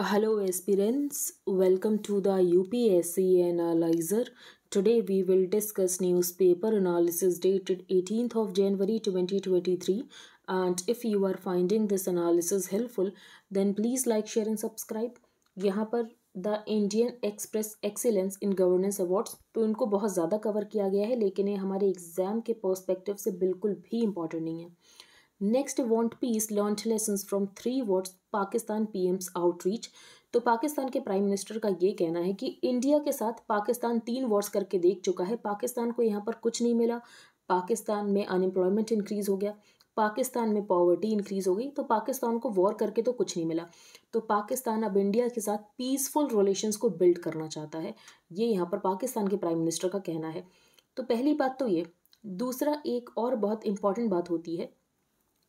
Hello aspirants, welcome to the UPSC Analyzer. Today we will discuss newspaper analysis dated 18th of January 2023 and if you are finding this analysis helpful then please like, share and subscribe. यहाँ पर the Indian Express excellence in governance awards तो इनको बहुत ज़्यादा cover किया गया है लेकिन ये हमारे एग्ज़ाम के पर्सपेक्टिव से बिल्कुल भी इम्पॉर्टेंट नहीं है next want peace learn lesson from three words Pakistan PM's outreach तो पाकिस्तान के प्राइम मिनिस्टर का ये कहना है कि इंडिया के साथ पाकिस्तान तीन वर्ड्स करके देख चुका है पाकिस्तान को यहाँ पर कुछ नहीं मिला पाकिस्तान में अनएम्प्लॉयमेंट इंक्रीज़ हो गया पाकिस्तान में पॉवर्टी इंक्रीज़ हो गई तो पाकिस्तान को वॉर करके तो कुछ नहीं मिला तो पाकिस्तान अब इंडिया के साथ पीसफुल रिलेशंस को बिल्ड करना चाहता है ये यहाँ पर पाकिस्तान के प्राइम मिनिस्टर का कहना है तो पहली बात तो ये दूसरा एक और बहुत इम्पॉर्टेंट बात होती है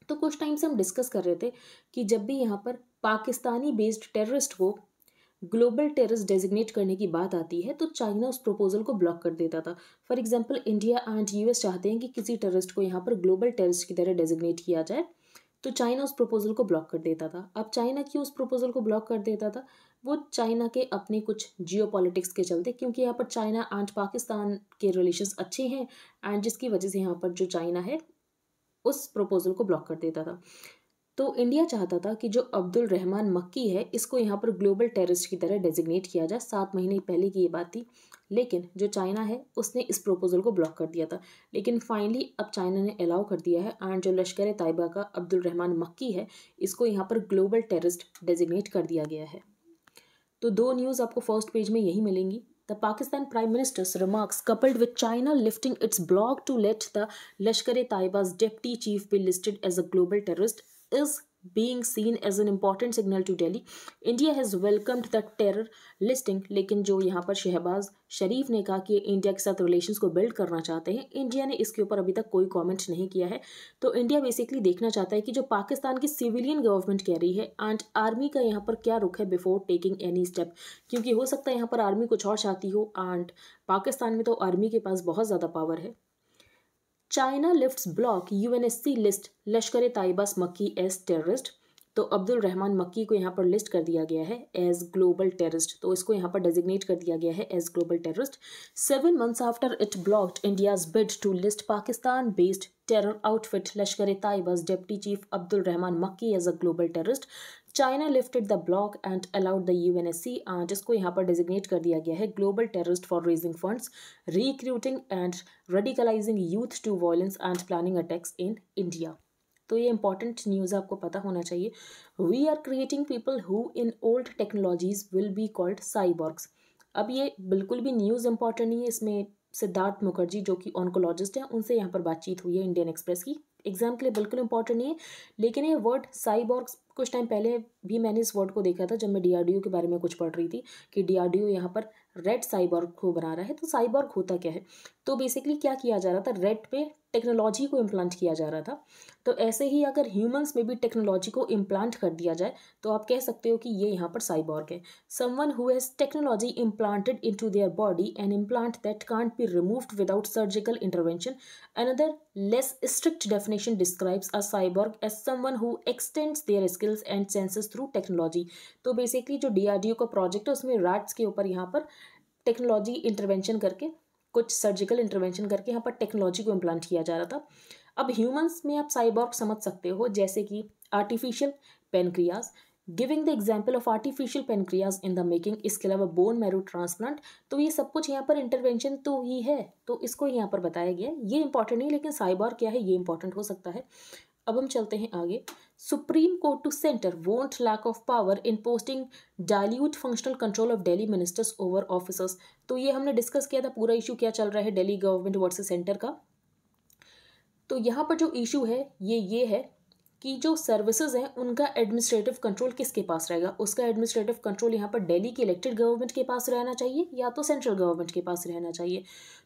तो कुछ टाइम से हम डिस्कस कर रहे थे कि जब भी यहाँ पर पाकिस्तानी बेस्ड टेररिस्ट को ग्लोबल टेररिस्ट डेजिग्नेट करने की बात आती है तो चाइना उस प्रपोजल को ब्लॉक कर देता था for example India and US चाहते हैं कि किसी टेररिस्ट को यहाँ पर ग्लोबल टेररिस्ट की तरह डेजिग्नेट किया जाए तो चाइना उस प्रपोजल को ब्लॉक कर देता था अब चाइना क्यों उस प्रपोजल को ब्लॉक कर देता था वो चाइना के अपने कुछ जियो पॉलिटिक्स के चलते क्योंकि यहाँ पर चाइना एंड पाकिस्तान के रिलेशन अच्छे हैं एंड जिसकी वजह से यहाँ पर जो चाइना है उस प्रपोजल को ब्लॉक कर देता था तो इंडिया चाहता था कि जो अब्दुल रहमान मक्की है इसको यहाँ पर ग्लोबल टेररिस्ट की तरह डेजिग्नेट किया जाए सात महीने पहले की ये बात थी लेकिन जो चाइना है उसने इस प्रपोजल को ब्लॉक कर दिया था लेकिन फाइनली अब चाइना ने अलाउ कर दिया है एंड जो लश्कर तयबा का अब्दुल रहमान मक्की है इसको यहाँ पर ग्लोबल टेररिस्ट डेजिग्नेट कर दिया गया है तो दो न्यूज़ आपको फर्स्ट पेज में यही मिलेंगी The Pakistan Prime Minister's remarks, coupled with China lifting its block to let the Lashkar-e-Taiba's deputy chief be listed as a global terrorist, is being seen as an important signal to Delhi. India has welcomed the terror listing लेकिन जो यहाँ पर शहबाज शरीफ ने कहा कि India के साथ relations को बिल्ड करना चाहते हैं इंडिया ने इसके ऊपर अभी तक कोई कमेंट नहीं किया है तो इंडिया बेसिकली देखना चाहता है कि जो पाकिस्तान की सिविलियन गवर्नमेंट कह रही है एंड आर्मी का यहाँ पर क्या रुख है बिफोर टेकिंग एनी स्टेप क्योंकि हो सकता है यहाँ पर आर्मी कुछ और चाहती हो एंड पाकिस्तान में तो आर्मी के पास बहुत ज़्यादा पावर है China lifts block UNSC list Lashkar Taiba's मक्की एज टेररिस्ट तो अब्दुल रहमान मक्की को यहाँ पर लिस्ट कर दिया गया है एज ग्लोबल टेररिस्ट तो इसको यहाँ पर डेजिग्नेट कर दिया गया है as global terrorist seven months after it blocked India's bid to list Pakistan based terror outfit Lashkar Taiba's deputy chief Abdul Rahman Makki as a global terrorist China lifted the block and allowed the U जिसको यहाँ पर डिजिग्नेट कर दिया गया है global terrorist for raising funds recruiting and radicalising youth to violence and planning attacks in India तो ये important news आपको पता होना चाहिए we are creating people who in old technologies will be called cyborgs अब ये बिल्कुल भी न्यूज़ इंपॉर्टेंट नहीं है इसमें सिद्धार्थ मुखर्जी जो कि ऑनकोलॉजिस्ट हैं उनसे यहाँ पर बातचीत हुई है इंडियन एक्सप्रेस की एग्जाम के लिए बिल्कुल इंपॉर्टेंट नहीं है लेकिन ये वर्ड साइबॉर्ग्स कुछ टाइम पहले भी मैंने इस वर्ड को देखा था जब मैं डीआरडीओ के बारे में कुछ पढ़ रही थी कि डीआरडीओ यहाँ पर रेड साइबॉर्ग को बना रहा है तो साइबॉर्ग होता क्या है तो बेसिकली क्या किया जा रहा था रेड पे टेक्नोलॉजी को इम्प्लांट किया जा रहा था तो ऐसे ही अगर ह्यूमंस में भी टेक्नोलॉजी को इम्प्लांट कर दिया जाए तो आप कह सकते हो कि ये यहाँ पर साइबॉर्ग है someone who has technology implanted into their body and implant that can't be removed without surgical intervention another less strict definition describes a cyborg as someone who extends their skills and senses through technology तो basically जो D का project है उसमें rats के ऊपर यहाँ पर technology intervention करके कुछ सर्जिकल इंटरवेंशन करके यहाँ पर टेक्नोलॉजी को इम्प्लांट किया जा रहा था अब ह्यूमंस में आप साइबॉर्ग समझ सकते हो जैसे कि artificial pancreas giving the example of artificial pancreas in the making इसके अलावा बोन मैरो ट्रांसप्लांट तो ये सब कुछ यहाँ पर इंटरवेंशन तो ही है तो इसको यहाँ पर बताया गया ये इंपॉर्टेंट नहीं लेकिन साइबॉर क्या है ये इंपॉर्टेंट हो सकता है अब हम चलते हैं आगे supreme court to centre won't lack of power in posting dilute functional control of Delhi ministers over officers तो ये हमने डिस्कस किया था पूरा इशू क्या चल रहा है डेली गवर्नमेंट वर्सेज सेंटर का तो यहाँ पर जो इशू है ये ये है कि जो सर्विसेज हैं उनका एडमिनिस्ट्रेटिव कंट्रोल किसके पास रहेगा उसका एडमिनिस्ट्रेटिव कंट्रोल यहाँ पर दिल्ली की इलेक्टेड गवर्नमेंट के पास रहना चाहिए या तो सेंट्रल गवर्नमेंट के पास रहना चाहिए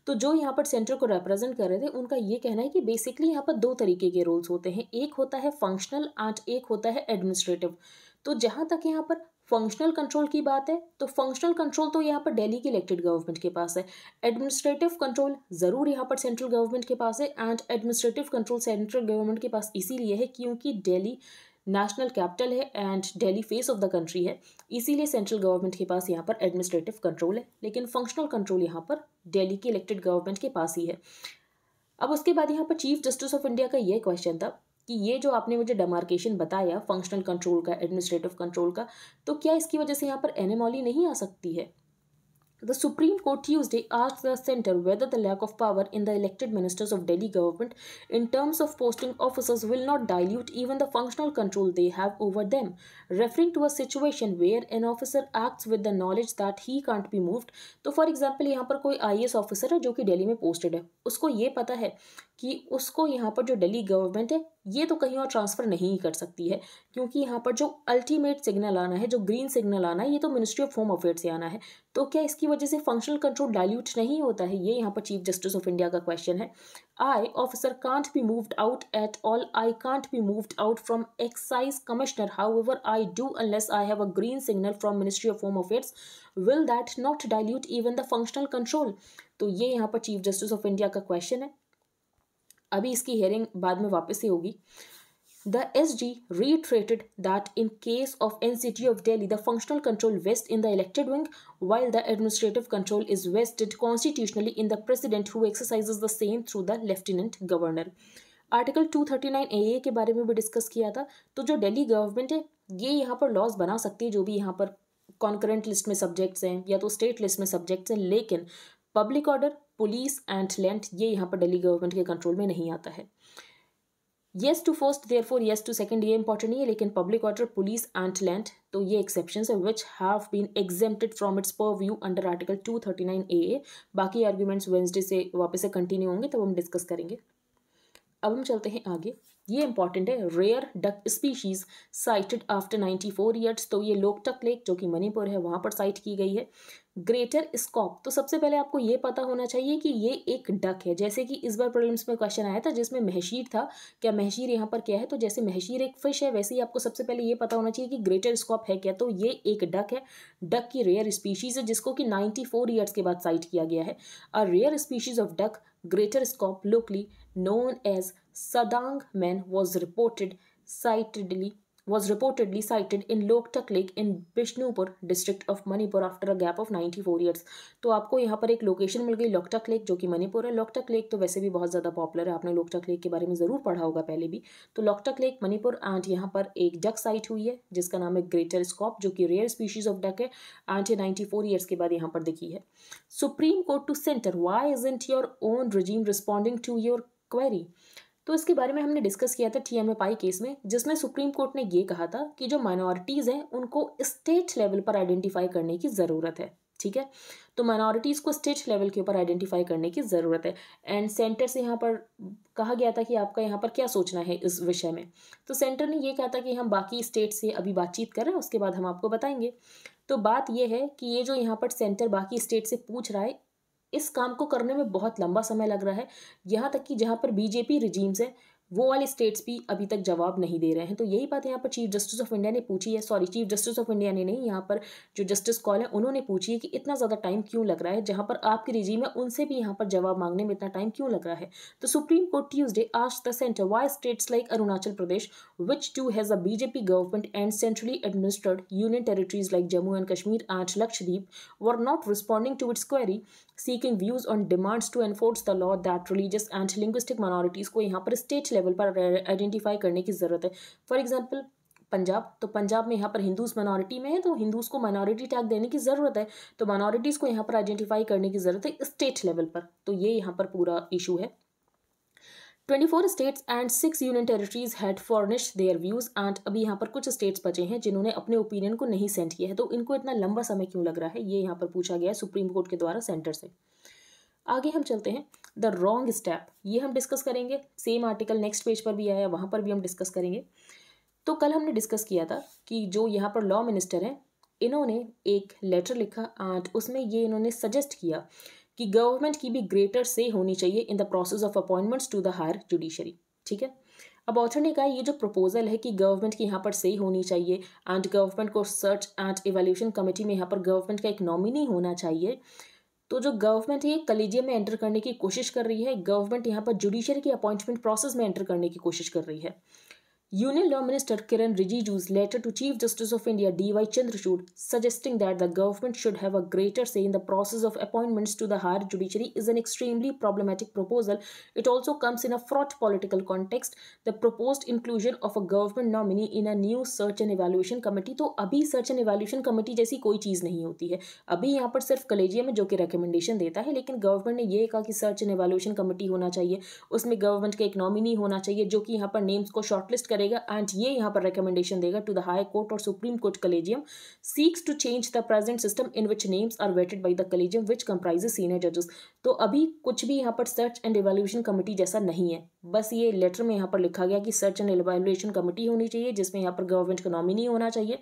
तो जो यहाँ पर सेंट्रल को रिप्रेजेंट कर रहे थे उनका ये कहना है कि बेसिकली यहाँ पर दो तरीके के रोल्स होते हैं एक होता है फंक्शनल एंड एक होता है एडमिनिस्ट्रेटिव तो जहाँ तक यहाँ पर फंक्शनल कंट्रोल की बात है तो फंक्शनल कंट्रोल तो यहाँ पर दिल्ली की इलेक्टेड गवर्नमेंट के पास है एडमिनिस्ट्रेटिव कंट्रोल ज़रूर यहाँ पर सेंट्रल गवर्नमेंट के पास है and administrative control central government के पास इसीलिए है क्योंकि दिल्ली नेशनल कैपिटल है and Delhi face of the country है इसीलिए सेंट्रल गवर्नमेंट के पास यहाँ पर एडमिनिस्ट्रेटिव कंट्रोल है लेकिन फंक्शनल कंट्रोल यहाँ पर दिल्ली की इलेक्टेड गवर्नमेंट के पास ही है अब उसके बाद यहाँ पर चीफ जस्टिस ऑफ इंडिया का ये क्वेश्चन था कि ये जो आपने मुझे डेमार्केशन बताया फंक्शनल कंट्रोल का एडमिनिस्ट्रेटिव कंट्रोल का तो क्या इसकी वजह से यहाँ पर एनेमोली नहीं आ सकती है द सुप्रीम कोर्ट ट्यूजडे आज the centre whether the lack of power in the elected ministers of Delhi government in terms of posting officers will not dilute even the functional control they have over them referring to a situation where an officer acts with the knowledge that he can't be moved तो for example यहाँ पर कोई आई officer है जो कि daily में posted है उसको ये पता है कि उसको यहाँ पर जो दिल्ली गवर्नमेंट है ये तो कहीं और ट्रांसफ़र नहीं कर सकती है क्योंकि यहाँ पर जो अल्टीमेट सिग्नल आना है जो ग्रीन सिग्नल आना है ये तो मिनिस्ट्री ऑफ होम अफेयर से आना है तो क्या इसकी वजह से फंक्शनल कंट्रोल डायल्यूट नहीं होता है ये यहाँ पर चीफ जस्टिस ऑफ इंडिया का क्वेश्चन है I officer can't be moved out at all I can't be moved out from excise commissioner however I do unless I have a green signal from ministry of home affairs will that not dilute even the functional control तो ये यहाँ पर chief justice of India का question है अभी इसकी hearing बाद में वापस से होगी the S G reiterated that in case of N C T of Delhi the functional control vest in the elected wing while the administrative control is vested constitutionally in the president who exercise the same through the lieutenant governor article two thirty nine A के बारे में भी discuss किया था तो जो daily government है ये यहाँ पर लॉज बना सकती है जो भी यहाँ पर कॉन्करेंट लिस्ट में सब्जेक्ट्स हैं या तो स्टेट लिस्ट में सब्जेक्ट्स हैं लेकिन public order police and land ये यहाँ पर दिल्ली गवर्नमेंट के कंट्रोल में नहीं आता है yes to first therefore yes to second ये इंपॉर्टेंट नहीं है लेकिन public order police and land तो ये एक्सेप्शन है which have been exempted from its purview under article two thirty nine A A बाकी आर्ग्यूमेंट्स वेंसडे से वापस से कंटिन्यू होंगे तब हम डिस्कस करेंगे अब हम चलते हैं आगे ये इंपॉर्टेंट है rare duck species sighted after 94 years तो ये लोकटक लेक जो कि मणिपुर है वहाँ पर साइट की गई है ग्रेटर स्कॉप तो सबसे पहले आपको ये पता होना चाहिए कि ये एक डक है जैसे कि इस बार प्रॉब्लम्स में क्वेश्चन आया था जिसमें महशीर था क्या महशीर यहाँ पर क्या है तो जैसे महशीर एक फिश है वैसे ही आपको सबसे पहले ये पता होना चाहिए कि ग्रेटर स्कॉप है क्या तो ये एक डक है डक की रेयर स्पीशीज़ है जिसको कि नाइन्टी फोर ईयर्स के बाद साइट किया गया है a rare species of duck greater scaup locally known as Sadang Men was reported citedly was reportedly sighted in Loktak Lake in Bishnupur district of Manipur after a gap of 94 years. तो आपको यहाँ पर एक location मिल गई Loktak Lake जो कि Manipur है Loktak Lake तो वैसे भी बहुत ज़्यादा popular है आपने Loktak Lake के बारे में ज़रूर पढ़ा होगा पहले भी तो Loktak Lake Manipur एंड यहाँ पर एक duck साइट हुई है जिसका नाम है ग्रेटर स्कॉप जो कि रेयर स्पीशीज ऑफ डक है एंड ये 94 फोर ईयर्स के बाद यहाँ पर दिखी है supreme court to centre why isn't your own regime responding to your query तो इसके बारे में हमने डिस्कस किया था टी पाई केस में जिसमें सुप्रीम कोर्ट ने ये कहा था कि जो माइनॉरिटीज़ हैं उनको स्टेट लेवल पर आइडेंटिफाई करने की ज़रूरत है ठीक है तो माइनॉरिटीज़ को स्टेट लेवल के ऊपर आइडेंटिफाई करने की ज़रूरत है एंड सेंटर से यहाँ पर कहा गया था कि आपका यहाँ पर क्या सोचना है इस विषय में तो सेंटर ने ये कहा था कि हम बाकी स्टेट से अभी बातचीत कर रहे हैं उसके बाद हम आपको बताएंगे तो बात यह है कि ये जो यहाँ पर सेंटर बाकी स्टेट से पूछ रहा है इस काम को करने में बहुत लंबा समय लग रहा है यहाँ तक कि जहाँ पर बीजेपी रिजीम्स है वो वाले स्टेट्स भी अभी तक जवाब नहीं दे रहे हैं तो यही बात यहाँ पर चीफ जस्टिस ऑफ इंडिया ने पूछी है sorry chief justice of India ने नहीं यहाँ पर जो जस्टिस कॉल है उन्होंने पूछी है कि इतना ज़्यादा टाइम क्यों लग रहा है जहाँ पर आपकी रिजीम है उनसे भी यहाँ पर जवाब मांगने में इतना टाइम क्यों लग रहा है तो सुप्रीम कोर्ट ट्यूजडे आज the centre why states like Arunachal Pradesh which too has a BJP government and centrally administered union territories like Jammu and Kashmir and Lakshadweep were not responding to its query seeking views on demands to enforce the law that religious and linguistic minorities को यहाँ पर state level level पर आइडेंटिफाई करने की ज़रूरत है for example Punjab तो पंजाब में यहाँ पर हिंदूज माइनॉरिटी में तो है तो हिंदूज को माइनॉरिटी टैग देने की ज़रूरत है तो माइनॉरिटीज़ को यहाँ पर आइडेंटिफाई करने की ज़रूरत है स्टेट लेवल पर तो ये यहाँ पर पूरा इशू है twenty four states and six union territories had furnished their views and अभी यहाँ पर कुछ स्टेट्स बचे हैं जिन्होंने अपने ओपिनियन को नहीं सेंड किया है तो इनको इतना लंबा समय क्यों लग रहा है ये यहाँ पर पूछा गया है सुप्रीम कोर्ट के द्वारा सेंटर से आगे हम चलते हैं द रोंग स्टेप ये हम डिस्कस करेंगे सेम आर्टिकल नेक्स्ट पेज पर भी आया वहाँ पर भी हम डिस्कस करेंगे तो कल हमने डिस्कस किया था कि जो यहाँ पर लॉ मिनिस्टर हैं इन्होंने एक लेटर लिखा आज उसमें ये इन्होंने सजेस्ट किया कि गवर्नमेंट की भी ग्रेटर से होनी चाहिए in the process of appointments to the higher judiciary ठीक है अब ऑथर ने कहा ये जो प्रपोजल है कि गवर्नमेंट की यहाँ पर सही होनी चाहिए एंड गवर्नमेंट को सर्च एंड एवेल्यूशन कमेटी में यहाँ पर गवर्नमेंट का एक नॉमिनी होना चाहिए तो जो गवर्नमेंट है कलीजियम में एंटर करने की कोशिश कर रही है गवर्नमेंट यहाँ पर जुडिशियर की अपॉइंटमेंट प्रोसेस में एंटर करने की कोशिश कर रही है Union Law Minister Kiran Rijiju's letter to Chief Justice of India D.Y. Chandrachud suggesting that the government should have a greater say in the process of appointments to the higher judiciary is an extremely problematic proposal. It also comes in a fraught political context. The proposed inclusion of a government nominee in a new search and evaluation committee So, now search and evaluation committee जैसी कोई चीज़ नहीं होती है अभी यहाँ पर सिर्फ collegium है जो कि रिकमेंडेशन देता है लेकिन गवर्नमेंट ने यह कहा कि सर्च एंड एवेल्यूशन कमेटी होना चाहिए उसमें गवर्नमेंट का एक नॉमिनी होना चाहिए जो कि यहाँ पर नेम्स को शॉर्टलिस्ट करे करेगा एंड ये यहाँ पर रिकमेंडेशन देगा टू द हाई कोर्ट और supreme court collegium seeks to change the present system in which names are vetted by the collegium which comprise senior जजेस तो अभी कुछ भी यहाँ पर सर्च एंड एवेल्यूशन कमेटी जैसा नहीं है बस ये लेटर में यहाँ पर लिखा गया कि सर्च एंड एवेल्यूशन कमेटी होनी चाहिए जिसमें यहाँ पर गवर्नमेंट का नॉमिनी होना चाहिए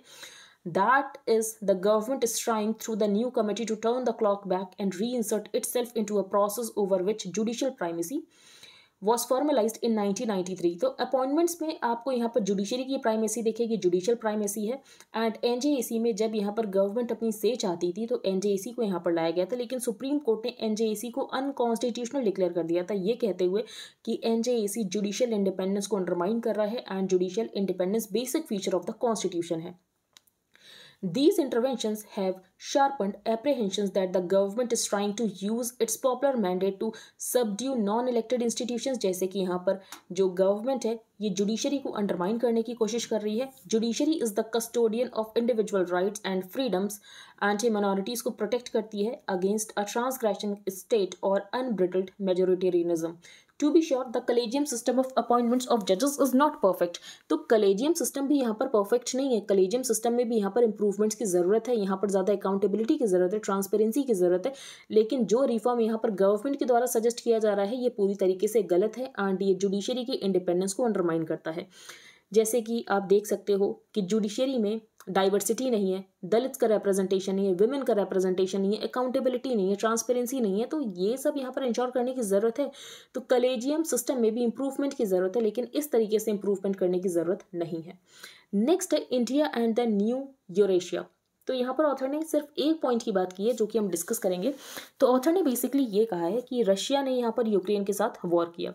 that is the government is trying through the new committee to turn the clock back and reinsert itself into a process over which judicial primacy was formalise in 1993 तो appointments में आपको यहाँ पर judiciary की primacy देखेगी judicial primacy है and N में जब यहाँ पर गवर्नमेंट अपनी से चाहती थी तो एन को यहाँ पर लाया गया था लेकिन सुप्रीम कोर्ट ने एन को अनकॉन्स्टिट्यूशनल डिक्लेयर कर दिया था ये कहते हुए कि एन जुडिशियल इंडिपेंडेंस को अंडरमाइन कर रहा है and judicial independence basic feature of the constitution है These interventions have sharpened apprehensions that the government is trying to use its popular mandate to subdue non elected institutions जैसे कि यहाँ पर जो गवर्नमेंट है ये जुडिशरी को अंडरमाइन करने की कोशिश कर रही है judiciary is the custodian of individual rights and freedoms anti minorities को प्रोटेक्ट करती है अगेंस्ट अ ट्रांसग्रेशन स्टेट और unbridled majoritarianism to be sure the collegium system of appointments of जजेस इज नॉट परफेक्ट तो कलेजियम सिस्टम भी यहाँ पर perfect नहीं है कलेजियम सिस्टम में भी यहाँ पर इंप्रूवमेंट्स की ज़रूरत है यहाँ पर ज़्यादा अकाउंटेबिलिटी की ज़रूरत है ट्रांसपेरेंसी की ज़रूरत है लेकिन जो रिफॉर्म यहाँ पर गवर्नमेंट के द्वारा सजेस्ट किया जा रहा है ये पूरी तरीके से गलत है एंड ये जुडिशियरी की इंडिपेंडेंस को अंडरमाइन करता है जैसे कि आप देख सकते हो कि जुडिशरी में डाइवर्सिटी नहीं है दलित का रिप्रेजेंटेशन नहीं है वुमेन का रिप्रेजेंटेशन नहीं है अकाउंटेबिलिटी नहीं है ट्रांसपेरेंसी नहीं है तो ये सब यहाँ पर इंश्योर करने की ज़रूरत है तो कलेजियम सिस्टम में भी इंप्रूवमेंट की ज़रूरत है लेकिन इस तरीके से इंप्रूवमेंट करने की ज़रूरत नहीं है नेक्स्ट है India and the new Eurasia तो यहाँ पर ऑथर ने सिर्फ एक पॉइंट की बात की है जो कि हम डिस्कस करेंगे तो ऑथर ने बेसिकली ये कहा है कि रशिया ने यहाँ पर यूक्रेन के साथ वॉर किया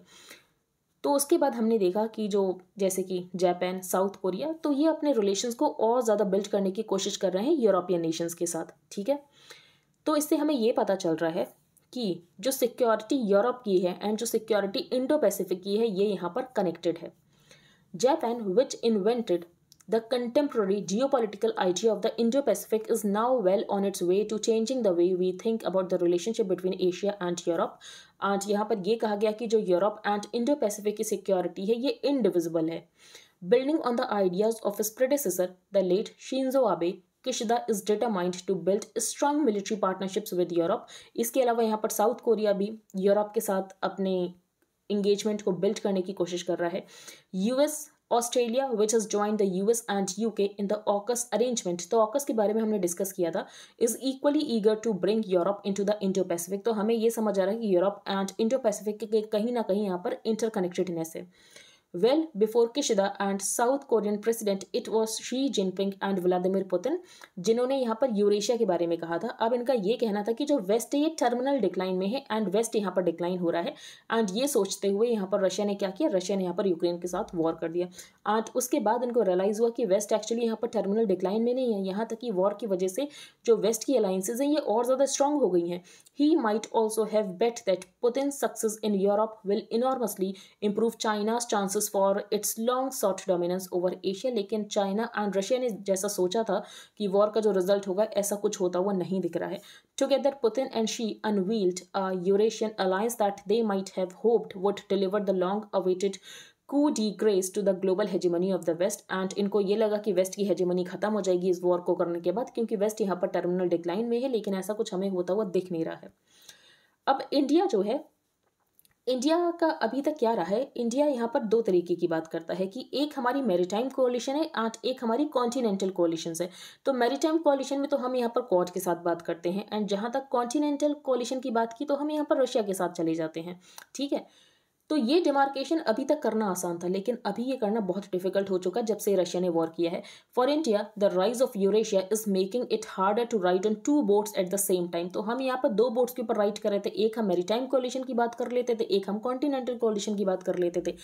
तो उसके बाद हमने देखा कि जो जैसे कि जापान साउथ कोरिया तो ये अपने रिलेशंस को और ज़्यादा बिल्ड करने की कोशिश कर रहे हैं यूरोपियन नेशंस के साथ ठीक है तो इससे हमें ये पता चल रहा है कि जो सिक्योरिटी यूरोप की है एंड जो सिक्योरिटी इंडो पैसिफिक की है ये यहाँ पर कनेक्टेड है Japan which invented the The contemporary geopolitical idea of the Indo Pacific is now well on its way to changing the way we think about the relationship between Asia and Europe आज यहाँ पर यह कहा गया कि जो Europe and Indo Pacific की security है ये इनडिविजिबल है building on the ideas of his predecessor the late Shinzo Abe Kishida is determined to build strong military partnerships with Europe इसके अलावा यहाँ पर साउथ कोरिया भी यूरोप के साथ अपने इंगेजमेंट को बिल्ड करने की कोशिश कर रहा है US Australia which has join the US and UK in the AUKUS arrangement तो ऑकस के बारे में हमने डिस्कस किया था is equally eager to bring Europe into the Indo Pacific तो हमें यह समझ आ रहा है कि यूरोप एंड इंडो पैसिफिक के कहीं ना कहीं यहाँ पर इंटरकनेक्टेडनेस है Well before Kishida and South Korean president it was Xi Jinping and Vladimir Putin जिन्होंने यहाँ पर यूरेशिया के बारे में कहा था अब इनका ये कहना था कि जो वेस्ट है ये टर्मिनल डिक्लाइन में है एंड वेस्ट यहाँ पर डिक्लाइन हो रहा है एंड ये सोचते हुए यहाँ पर रशिया ने क्या किया रशिया ने यहाँ पर यूक्रेन के साथ वॉर कर दिया एंड उसके बाद इनको रियलाइज़ हुआ कि वेस्ट एक्चुअली यहाँ पर टर्मिनल डिक्लाइन में नहीं है यहाँ तक कि वॉर की वजह से जो वेस्ट की अलाइंसेज हैं ये और ज़्यादा स्ट्रांग हो गई हैं he might also have bet that Putin success in Europe will enormously improve China's chances chances for its long sought dominance over Asia लेकिन चाइना एंड रशिया ने जैसा सोचा था कि वॉर का जो रिजल्ट होगा ऐसा कुछ होता हुआ नहीं दिख रहा है together Putin and Xi unveiled a Eurasian alliance that they might have hoped would deliver the long awaited coup de grace to the global hegemony of the west and इनको ये लगा कि वेस्ट की हेजिमनी खत्म हो जाएगी इस war को करने के बाद क्योंकि वेस्ट यहाँ पर टर्मिनल डिक्लाइन में है लेकिन ऐसा कुछ हमें होता हुआ दिख नहीं रहा है अब इंडिया जो है इंडिया का अभी तक क्या रहा है इंडिया यहाँ पर दो तरीके की बात करता है कि एक हमारी मेरीटाइम कोलिशन है आठ एक हमारी कॉन्टिनेंटल कोलिशन है तो मेरीटाइम कोलिशन में तो हम यहाँ पर क्वाड के साथ बात करते हैं एंड जहाँ तक कॉन्टिनेंटल कोलिशन की बात की तो हम यहाँ पर रशिया के साथ चले जाते हैं ठीक है तो ये डिमार्केशन अभी तक करना आसान था लेकिन अभी ये करना बहुत डिफिकल्ट हो चुका जब से रशिया ने वॉर किया है for India the rise of Eurasia is making it harder to ride on two boats at the same time तो हम यहाँ पर दो बोट्स के ऊपर राइट कर रहे थे एक हम मेरी कोलिशन की बात कर लेते थे एक हम कॉन्टिनेंटल कोलिशन की बात कर लेते थे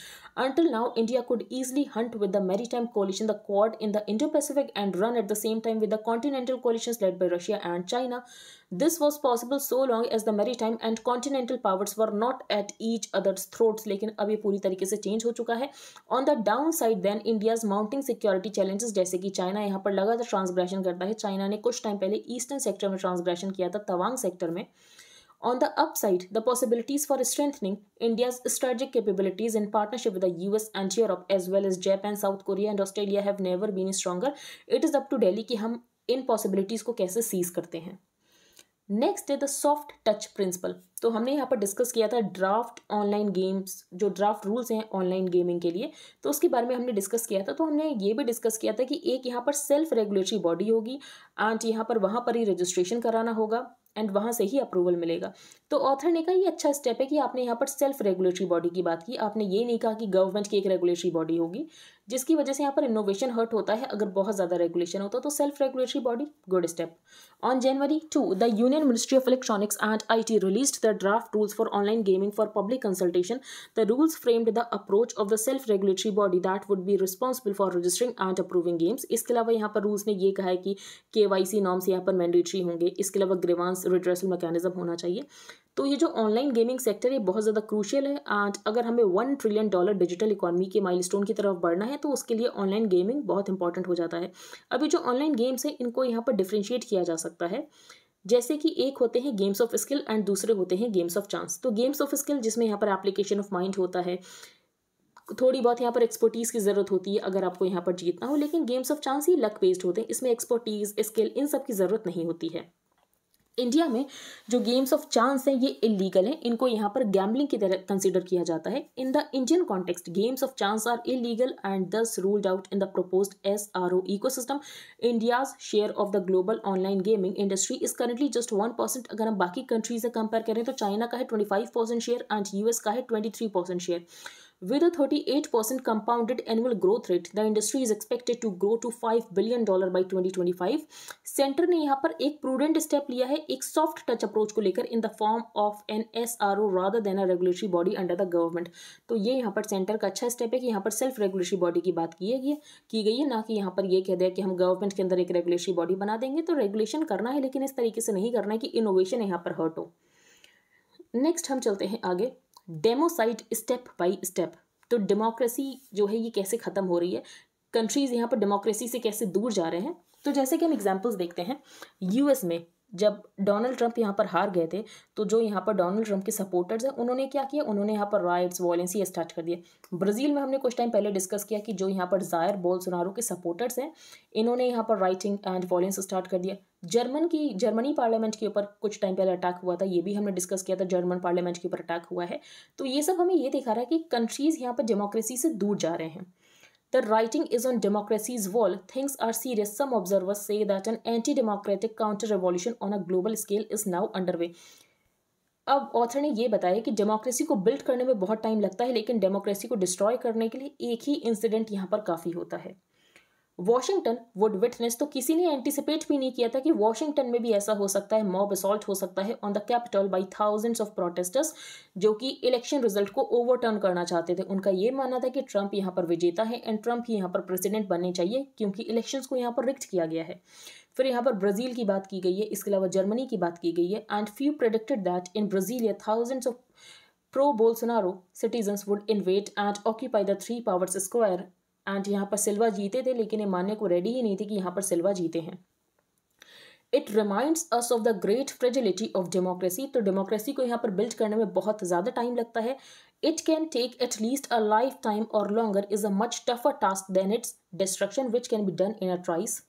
until now India could easily hunt with the maritime coalition the quad in the Indo Pacific and run at the same time with the continental coalition led by Russia and China This was possible so long as the maritime and continental powers were not at each other's throats लेकिन अब ये पूरी तरीके से change हो चुका है on the down side then India's mounting security challenges जैसे कि चाइना यहाँ पर लगातार ट्रांसग्रेशन करता है चाइना ने कुछ टाइम पहले ईस्टर्न सेक्टर में ट्रांसग्रेशन किया था तवांग सेक्टर में On the upside, the possibilities for strengthening India's strategic capabilities in partnership with the US and Europe as well as Japan, South Korea and Australia have never been stronger. It is up to Delhi कि हम इन possibilities को कैसे seize करते हैं next है the soft touch principal तो हमने यहाँ पर डिस्कस किया था ड्राफ्ट ऑनलाइन गेम्स जो ड्राफ्ट रूल्स हैं ऑनलाइन गेमिंग के लिए तो उसके बारे में हमने डिस्कस किया था तो हमने ये भी डिस्कस किया था कि एक यहाँ पर सेल्फ रेगुलेटरी बॉडी होगी एंड यहाँ पर वहाँ पर ही रजिस्ट्रेशन कराना होगा एंड वहाँ से ही अप्रूवल मिलेगा तो ऑथर ने कहा ये अच्छा स्टेप है कि आपने यहाँ पर सेल्फ रेगुलेटरी बॉडी की बात की आपने ये नहीं कहा कि गवर्नमेंट की एक रेगुलेटरी बॉडी होगी जिसकी वजह से यहाँ पर इनोवेशन हर्ट होता है अगर बहुत ज़्यादा रेगुलेशन होता है तो self regulatory body good step on January two the union ministry of electronics and I T release the draft rules for online gaming for public consultation the rules framed the approach of the self regulatory body that would be responsible for registering and approving games इसके अलावा यहाँ पर rules ने यह कहा है कि के वाई सी नॉर्म्स यहाँ पर मैंडेटरी होंगे इसके अलावा ग्रेवांस रिड्रेसल मैकेनिज्म होना चाहिए तो ये जो ऑनलाइन गेमिंग सेक्टर है बहुत ज़्यादा क्रूशियल है आज अगर हमें one trillion dollar digital economy के माइलस्टोन की तरफ बढ़ना है तो उसके लिए ऑनलाइन गेमिंग बहुत इंपॉर्टेंट हो जाता है अभी जो ऑनलाइन गेम्स हैं इनको यहाँ पर डिफ्रेंशिएट किया जा सकता है जैसे कि एक होते हैं गेम्स ऑफ स्किल एंड दूसरे होते हैं गेम्स ऑफ चांस तो गेम्स ऑफ स्किल जिसमें यहाँ पर एप्लीकेशन ऑफ माइंड होता है थोड़ी बहुत यहाँ पर एक्सपर्टीज़ की ज़रूरत होती है अगर आपको यहाँ पर जीतना हो लेकिन गेम्स ऑफ चांस ही लक बेस्ड होते हैं इसमें एक्सपर्टीज़ स्किल इन सब की ज़रूरत नहीं होती है इंडिया में जो गेम्स ऑफ चांस हैं ये इलीगल हैं इनको यहाँ पर गैम्बलिंग की तरह कंसिडर किया जाता है in the Indian context games of chance are illegal and thus ruled out in the propose S R O ecosystem India's share of the global online gaming industry is currently just one percent अगर हम बाकी countries से compare करें तो China का है twenty five percent share and US का है twenty three percent share With a 38% compounded annual growth rate, the industry is expected to grow to 5 billion by 2025. Centre ने यहाँ पर एक प्रूडेंट स्टेप लिया है एक सॉफ्ट टच अप्रोच को लेकर in the form of an S R O rather than a regulatory body under the government तो ये यहाँ पर सेंटर का अच्छा स्टेप है कि यहाँ पर सेल्फ रेगुलेटरी बॉडी की बात की है की गई है ना कि यहाँ पर ये कह दिया कि हम गवर्नमेंट के अंदर एक रेगुलेटरी बॉडी बना देंगे तो रेगुलेशन करना है लेकिन इस तरीके से नहीं करना है कि इनोवेशन यहाँ पर हर्ट हो नेक्स्ट हम चलते हैं आगे डेमोसाइड स्टेप बाई स्टेप तो डेमोक्रेसी जो है ये कैसे ख़त्म हो रही है कंट्रीज़ यहाँ पर डेमोक्रेसी से कैसे दूर जा रहे हैं तो जैसे कि हम एग्जाम्पल्स देखते हैं यूएस में जब डोनाल्ड ट्रंप यहाँ पर हार गए थे तो जो यहाँ पर डोनाल्ड ट्रंप के सपोर्टर्स हैं उन्होंने क्या किया उन्होंने यहाँ पर राइट्स वॉलेंस ये स्टार्ट कर दिए ब्राज़ील में हमने कुछ टाइम पहले डिस्कस किया कि जो यहाँ पर जायर सुनारो के सपोर्टर्स हैं इन्होंने यहाँ पर राइटिंग एंड वॉलेंस स्टार्ट कर दिया जर्मन की जर्मनी पार्लियामेंट के ऊपर कुछ टाइम पहले अटैक हुआ था ये भी हमने डिस्कस किया था जर्मन पार्लियामेंट के ऊपर अटैक हुआ है तो ये सब हमें ये दिखा रहा है कि कंट्रीज़ यहाँ पर डेमोक्रेसी से दूर जा रहे हैं The writing is on democracy's wall. Things are serious. Some observers say that an anti democratic counter revolution on a global scale is now underway. अब ऑथर ने ये बताया कि डेमोक्रेसी को बिल्ड करने में बहुत टाइम लगता है लेकिन डेमोक्रेसी को डिस्ट्रॉय करने के लिए एक ही इंसिडेंट यहाँ पर काफ़ी होता है वॉशिंगटन वुड विटनेस तो किसी ने एंटिसिपेट भी नहीं किया था कि वॉशिंगटन में भी ऐसा हो सकता है मॉब असॉल्ट हो सकता है on the capitol by thousands of protesters जो कि इलेक्शन रिजल्ट को ओवरटर्न करना चाहते थे उनका ये मानना था कि ट्रंप यहाँ पर विजेता है एंड ट्रंप ही यहाँ पर प्रेसिडेंट बनने चाहिए क्योंकि इलेक्शन को यहाँ पर रिक्ट किया गया है फिर यहाँ पर ब्राज़ील की बात की गई है इसके अलावा जर्मनी की बात की गई है and few predicted that in Brazil thousands of pro Bolsonaro citizens would invade and occupy the three powers square and यहाँ पर सिल्वा जीते थे लेकिन ये मानने को रेडी ही नहीं थे कि यहाँ पर सिल्वा जीते हैं it reminds us of the great fragility of democracy तो डेमोक्रेसी को यहाँ पर बिल्ड करने में बहुत ज़्यादा टाइम लगता है it can take at least a life time और longer is a much tougher task than it's destruction which can be done in a trice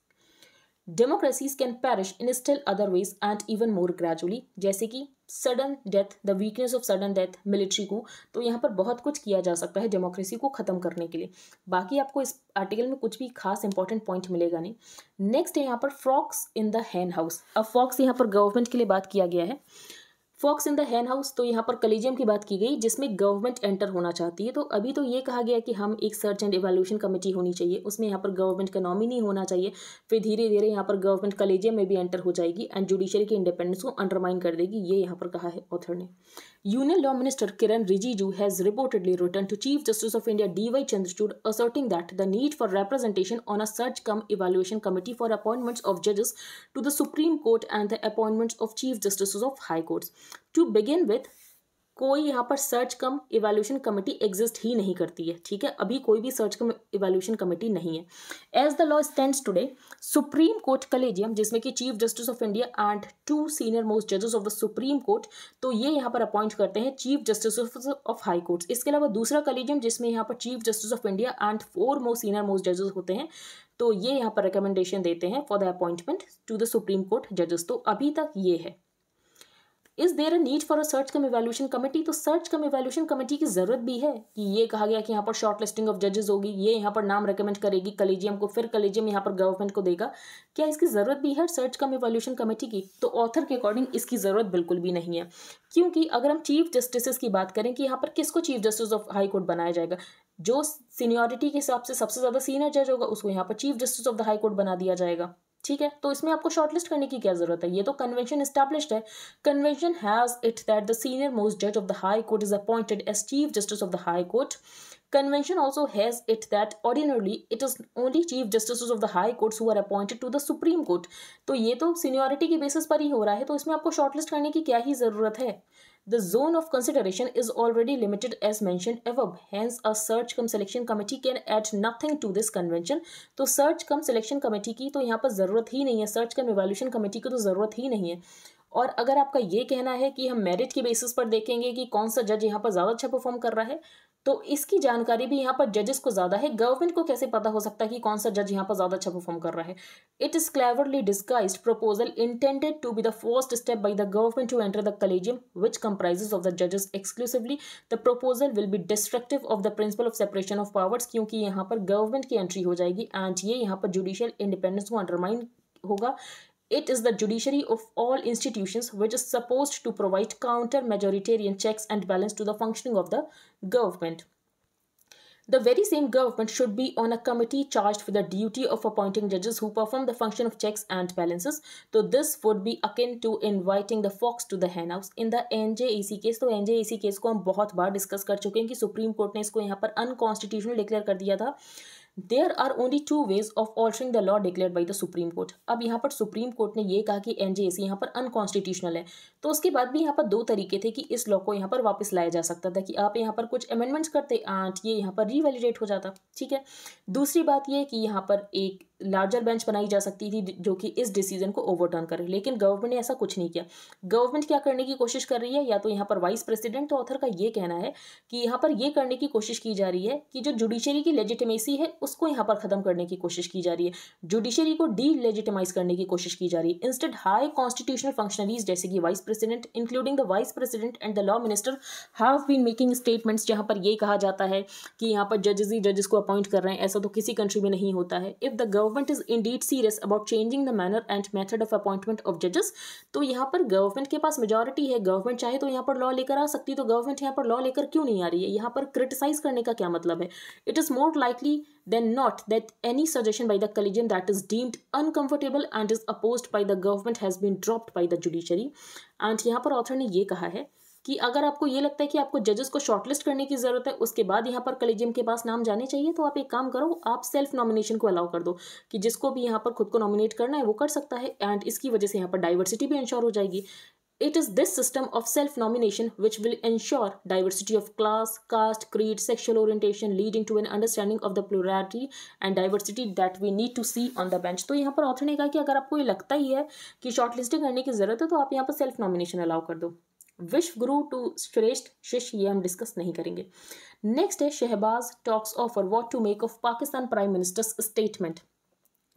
democracies can perish in still other ways and even more gradually जैसे कि sudden death the weakness of sudden death military को तो यहाँ पर बहुत कुछ किया जा सकता है डेमोक्रेसी को ख़त्म करने के लिए बाकी आपको इस आर्टिकल में कुछ भी खास इंपॉर्टेंट पॉइंट मिलेगा नहीं नेक्स्ट है यहाँ पर fox in the hen house अब फ्रॉक्स यहाँ पर गवर्नमेंट के लिए बात किया गया है fox in the hen house तो यहाँ पर कलेजियम की बात की गई जिसमें गवर्नमेंट एंटर होना चाहती है तो अभी तो ये कहा गया कि हम एक सर्च एंड एवेल्यूशन कमेटी होनी चाहिए उसमें यहाँ पर गवर्नमेंट का नॉमिनी होना चाहिए फिर धीरे धीरे यहाँ पर गवर्नमेंट कलेजियम में भी एंटर हो जाएगी एंड जुडिशरी की इंडिपेंडेंस को अंडरमाइन कर देगी ये यहाँ पर कहा है ऑथर ने Union Law Minister Kiran Rijiju has reportedly written to Chief Justice of India D.Y. Chandrachud asserting that the need for representation on a search-cum evaluation committee for appointments of judges to the Supreme Court and the appointments of Chief Justices of High Courts. To begin with, कोई यहाँ पर search cum evaluation committee exist ही नहीं करती है ठीक है अभी कोई भी सर्च कम इवेल्यूशन कमेटी नहीं है as the law stand today supreme court collegium जिसमें कि chief justice of India and two senior most जजेस ऑफ द सुप्रीम कोर्ट तो ये यहाँ पर अपॉइंट करते हैं chief justice of high court इसके अलावा दूसरा कलेजियम जिसमें यहाँ पर chief justice of India and four most senior most जजेस होते हैं तो ये यहाँ पर रिकमेंडेशन देते हैं for the appointment to the supreme court जजेस तो अभी तक ये है is there a need for a search cum evaluation committee तो सर्च कम इवेल्यूशन कमेटी की ज़रूरत भी है कि ये कहा गया कि यहाँ पर शॉर्ट लिस्टिंग ऑफ जजेस होगी ये यहाँ पर नाम रिकमेंड करेगी कलेजियम को फिर कलेजियम यहाँ पर गवर्नमेंट को देगा क्या इसकी ज़रूरत भी है सर्च कम इवेल्यूशन कमेटी की तो ऑथर के अकॉर्डिंग इसकी ज़रूरत बिल्कुल भी नहीं है क्योंकि अगर हम चीफ जस्टिस की बात करें कि यहाँ पर किसको chief justice of high court बनाया जाएगा जो सीनियोरिटी के हिसाब से सबसे ज़्यादा सीनियर जज होगा उसको यहाँ पर chief justice of the high court बना दिया जाएगा ठीक है तो इसमें आपको शॉर्टलिस्ट करने की क्या जरूरत है ये तो कन्वेंशन स्टैब्लिश है convention has it that the senior most जज of the high court is appointed as chief justice of the high court convention also has it that ordinarily it is only chief justice of the high court who appointed to the supreme court तो ये तो seniority के basis पर ही हो रहा है तो इसमें आपको शॉर्टलिस्ट करने की क्या ही ज़रूरत है The zone of consideration is already limited as mentioned above. Hence, a search cum selection committee can add nothing to this convention. तो search cum selection committee ki to yahan par zarurat hi nahi hai search cum evaluation committee की to zarurat hi nahi hai और अगर आपका ये कहना है कि हम मेरिट के बेसिस पर देखेंगे कि कौन सा जज यहाँ पर ज़्यादा अच्छा परफॉर्म कर रहा है तो इसकी जानकारी भी यहाँ पर जजेस को ज़्यादा है गवर्नमेंट को कैसे पता हो सकता है कि कौन सा जज यहाँ पर ज़्यादा अच्छा परफॉर्म कर रहा है it is cleverly disguise proposal intended to be the first step by the government to enter the collegium which comprises of the जजेस exclusively the proposal will be destructive of the principle of separation of powers क्योंकि यहाँ पर government की entry हो जाएगी and ये यहाँ पर जुडिशियल इंडिपेंडेंस को अंडरमाइन होगा It is the judiciary of all institutions which is supposed to provide counter majoritarian checks and balance to the functioning of the government. The very same government should be on a committee charged with the duty of appointing judges who perform the function of checks and balances. So this would be akin to inviting the fox to the hen house. In the NJAC case, so NJAC case को हम बहुत बार discuss कर चुके हैं कि supreme court ने इसको यहाँ पर अनकॉन्स्टिट्यूशनल डिक्लेयर कर दिया था there are only two ways of altering the law declare by the supreme court अब यहाँ पर सुप्रीम कोर्ट ने यह कहा कि एन एस यहाँ पर अनकॉन्स्टिट्यूशनल है तो उसके बाद भी यहाँ पर दो तरीके थे कि इस लॉ को यहाँ पर वापस लाया जा सकता था कि आप यहाँ पर कुछ अमेंडमेंट्स करते आठ ये यहाँ पर रिवेलीडेट हो जाता ठीक है दूसरी बात यह कि यहाँ पर एक लार्जर बेंच बनाई जा सकती थी जो कि इस डिसीजन को ओवरटर्न करे लेकिन गवर्नमेंट ने ऐसा कुछ नहीं किया गवर्नमेंट क्या करने की कोशिश कर रही है या तो यहाँ पर वाइस प्रेसिडेंट तो ऑथर का ये कहना है कि यहाँ पर ये करने की कोशिश की जा रही है कि जो जुडिशरी की लेजिटिमेसी है उसको यहाँ पर ख़त्म करने की कोशिश की जा रही है जुडिशरी को डी लेजिटिमाइज करने की कोशिश की जा रही है इंस्टेड हाई कॉन्स्टिट्यूशनल फंक्शनरीज जैसे कि vice president including the vice president and the law minister have been making statements जहाँ पर यह कहा जाता है कि यहाँ पर जजेस ही जजेस को अपॉइंट कर रहे हैं ऐसा तो किसी कंट्री में नहीं होता है if the government is indeed serious about changing the manner and method of appointment of जजेस तो यहाँ पर गवर्नमेंट के पास मेजोरिटी है गवर्नमेंट चाहे तो यहाँ पर लॉ लेकर आ सकती है तो गवर्नमेंट यहाँ पर लॉ लेकर क्यों नहीं आ रही है यहाँ पर क्रिटिसाइज करने का क्या मतलब है it is more likely than not that any suggestion by the collegium that is deemed uncomfortable and is oppose by the government has been dropped by the judiciary and यहाँ पर ऑथर ने यह कहा है कि अगर आपको ये लगता है कि आपको जजेस को शॉर्टलिस्ट करने की ज़रूरत है उसके बाद यहाँ पर कलेजियम के पास नाम जाने चाहिए तो आप एक काम करो आप सेल्फ नॉमिनेशन को अलाउ कर दो कि जिसको भी यहाँ पर खुद को नॉमिनेट करना है वो कर सकता है एंड इसकी वजह से यहाँ पर डाइवर्सिटी भी इंश्योर हो जाएगी it is this system of self nomination which will ensure diversity of class caste creed sexual orientation leading to an understanding of the plurality and diversity that we need to see on the bench तो यहाँ पर author ने कहा कि अगर आपको ये लगता ही है कि शॉर्टलिस्टिंग करने की जरूरत है तो आप यहाँ पर सेल्फ नॉमिनेशन अलाउ कर दो विश्व गुरु टू श्रेष्ठ शिष्य ये हम डिस्कस नहीं करेंगे नेक्स्ट है शहबाज टॉक्स ऑफ और what to make of Pakistan prime minister's statement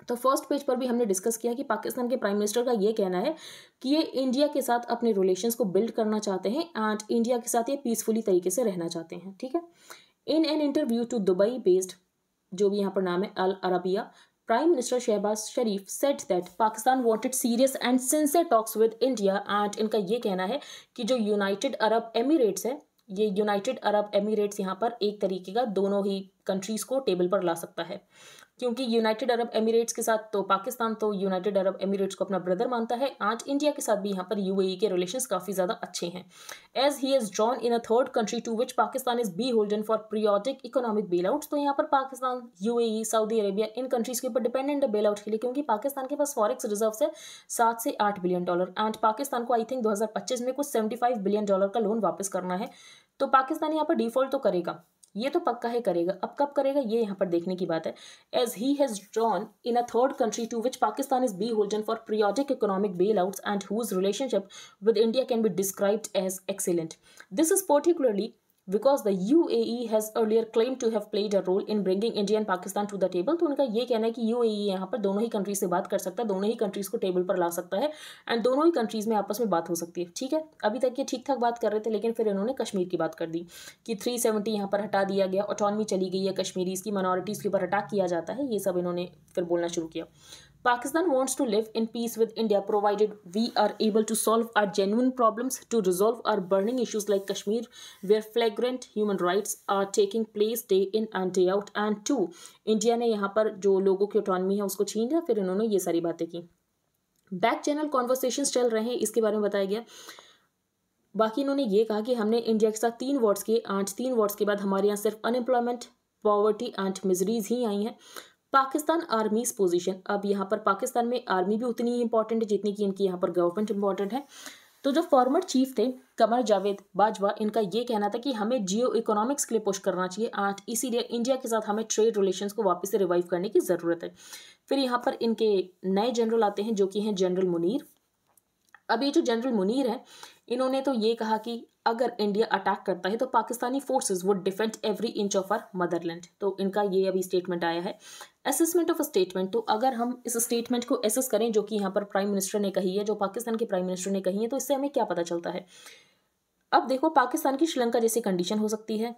तो फर्स्ट पेज पर भी हमने डिस्कस किया कि पाकिस्तान के प्राइम मिनिस्टर का ये कहना है कि ये इंडिया के साथ अपने रिलेशंस को बिल्ड करना चाहते हैं एंड इंडिया के साथ ये पीसफुली तरीके से रहना चाहते हैं ठीक है in an interview to Dubai based जो भी यहाँ पर नाम है Al Arabiya Prime Minister Shehbaz Sharif said that Pakistan wanted serious and sincere talks with India and इनका ये कहना है कि जो यूनाइटेड अरब Emirates है ये यूनाइटेड अरब Emirates यहाँ पर एक तरीके का दोनों ही कंट्रीज़ को टेबल पर ला सकता है क्योंकि यूनाइटेड अरब एमिरेट्स के साथ तो पाकिस्तान तो यूनाइटेड अरब एमिरेट्स को अपना ब्रदर मानता है आज इंडिया के साथ भी यहाँ पर यूएई के रिलेशंस काफ़ी ज़्यादा अच्छे हैं as he is drawn in a third country to which Pakistan is beholden for periodic economic bail तो यहाँ पर पाकिस्तान यूएई सऊदी अरेबिया इन कंट्रीज़ के ऊपर डिपेंडेंट है बेल के लिए क्योंकि पाकिस्तान के पास फॉरिक्स रिजर्व है सात से आठ बिलियन डॉलर एंड पाकिस्तान को आई थिंक दो में कुछ सेवेंटी बिलियन डॉलर का लोन वापस करना है तो पाकिस्तान यहाँ पर डिफॉल्ट तो करेगा ये तो पक्का ही करेगा अब कब करेगा ये यहाँ पर देखने की बात है as he has drawn in a third country to which Pakistan is beholden for periodic economic bail out and whose relationship with India can be described as excellent this is particularly because the U A has earlier claim to have played a role in bringing India and Pakistan to the table तो उनका ये कहना है कि U A ई यहाँ पर दोनों ही countries से बात कर सकता है दोनों ही कंट्रीज को टेबल पर ला सकता है एंड दोनों ही कंट्रीज में आपस में बात हो सकती है ठीक है अभी तक ये ठीक ठाक बात कर रहे थे लेकिन फिर इन्होंने कश्मीर की बात कर दी कि थ्री सेवेंटी यहाँ पर हटा दिया गया ऑटोनमी चली गई है कश्मीरीज की माइनॉरिटीज़ के ऊपर अटैक किया जाता है ये सब इन्होंने फिर बोलना शुरू किया Pakistan wants to live in peace with India provided we are able to solve our genuine problems, to resolve our burning issues like Kashmir, where flagrant human rights are taking place day in and day out. And two, India ne yahan par jo logo ki autonomy hai usko छीन liya fir unhone ye sari baatein ki back channel conversations chal rahe hain iske bare mein bataya gaya बाकी इन्होंने ये कहा कि हमने India के साथ तीन वार्ड्स किए आठ तीन वार्ड्स के बाद हमारे यहाँ सिर्फ अनएम्प्लॉयमेंट पॉवर्टी एंड मिजरीज ही आई हैं पाकिस्तान आर्मीज पोजीशन अब यहाँ पर पाकिस्तान में आर्मी भी उतनी ही इंपॉर्टेंट है जितनी कि इनकी यहाँ पर गवर्नमेंट इंपॉर्टेंट है तो जो फॉर्मर चीफ थे कमर जावेद बाजवा इनका ये कहना था कि हमें जियो इकोनॉमिक्स के लिए पुश करना चाहिए आज इसीलिए इंडिया के साथ हमें ट्रेड रिलेशंस को वापस से रिवाइव करने की ज़रूरत है फिर यहाँ पर इनके नए जनरल आते हैं जो कि हैं जनरल मुनीर अब ये जो जनरल मुनीर हैं इन्होंने तो ये कहा कि अगर इंडिया अटैक करता है तो Pakistani forces would defend every inch of our motherland तो इनका ये अभी स्टेटमेंट आया है असेसमेंट ऑफ स्टेटमेंट तो अगर हम इस स्टेटमेंट को एसेस करें जो कि यहाँ पर प्राइम मिनिस्टर ने कही है जो पाकिस्तान के प्राइम मिनिस्टर ने कही है तो इससे हमें क्या पता चलता है अब देखो पाकिस्तान की श्रीलंका जैसी कंडीशन हो सकती है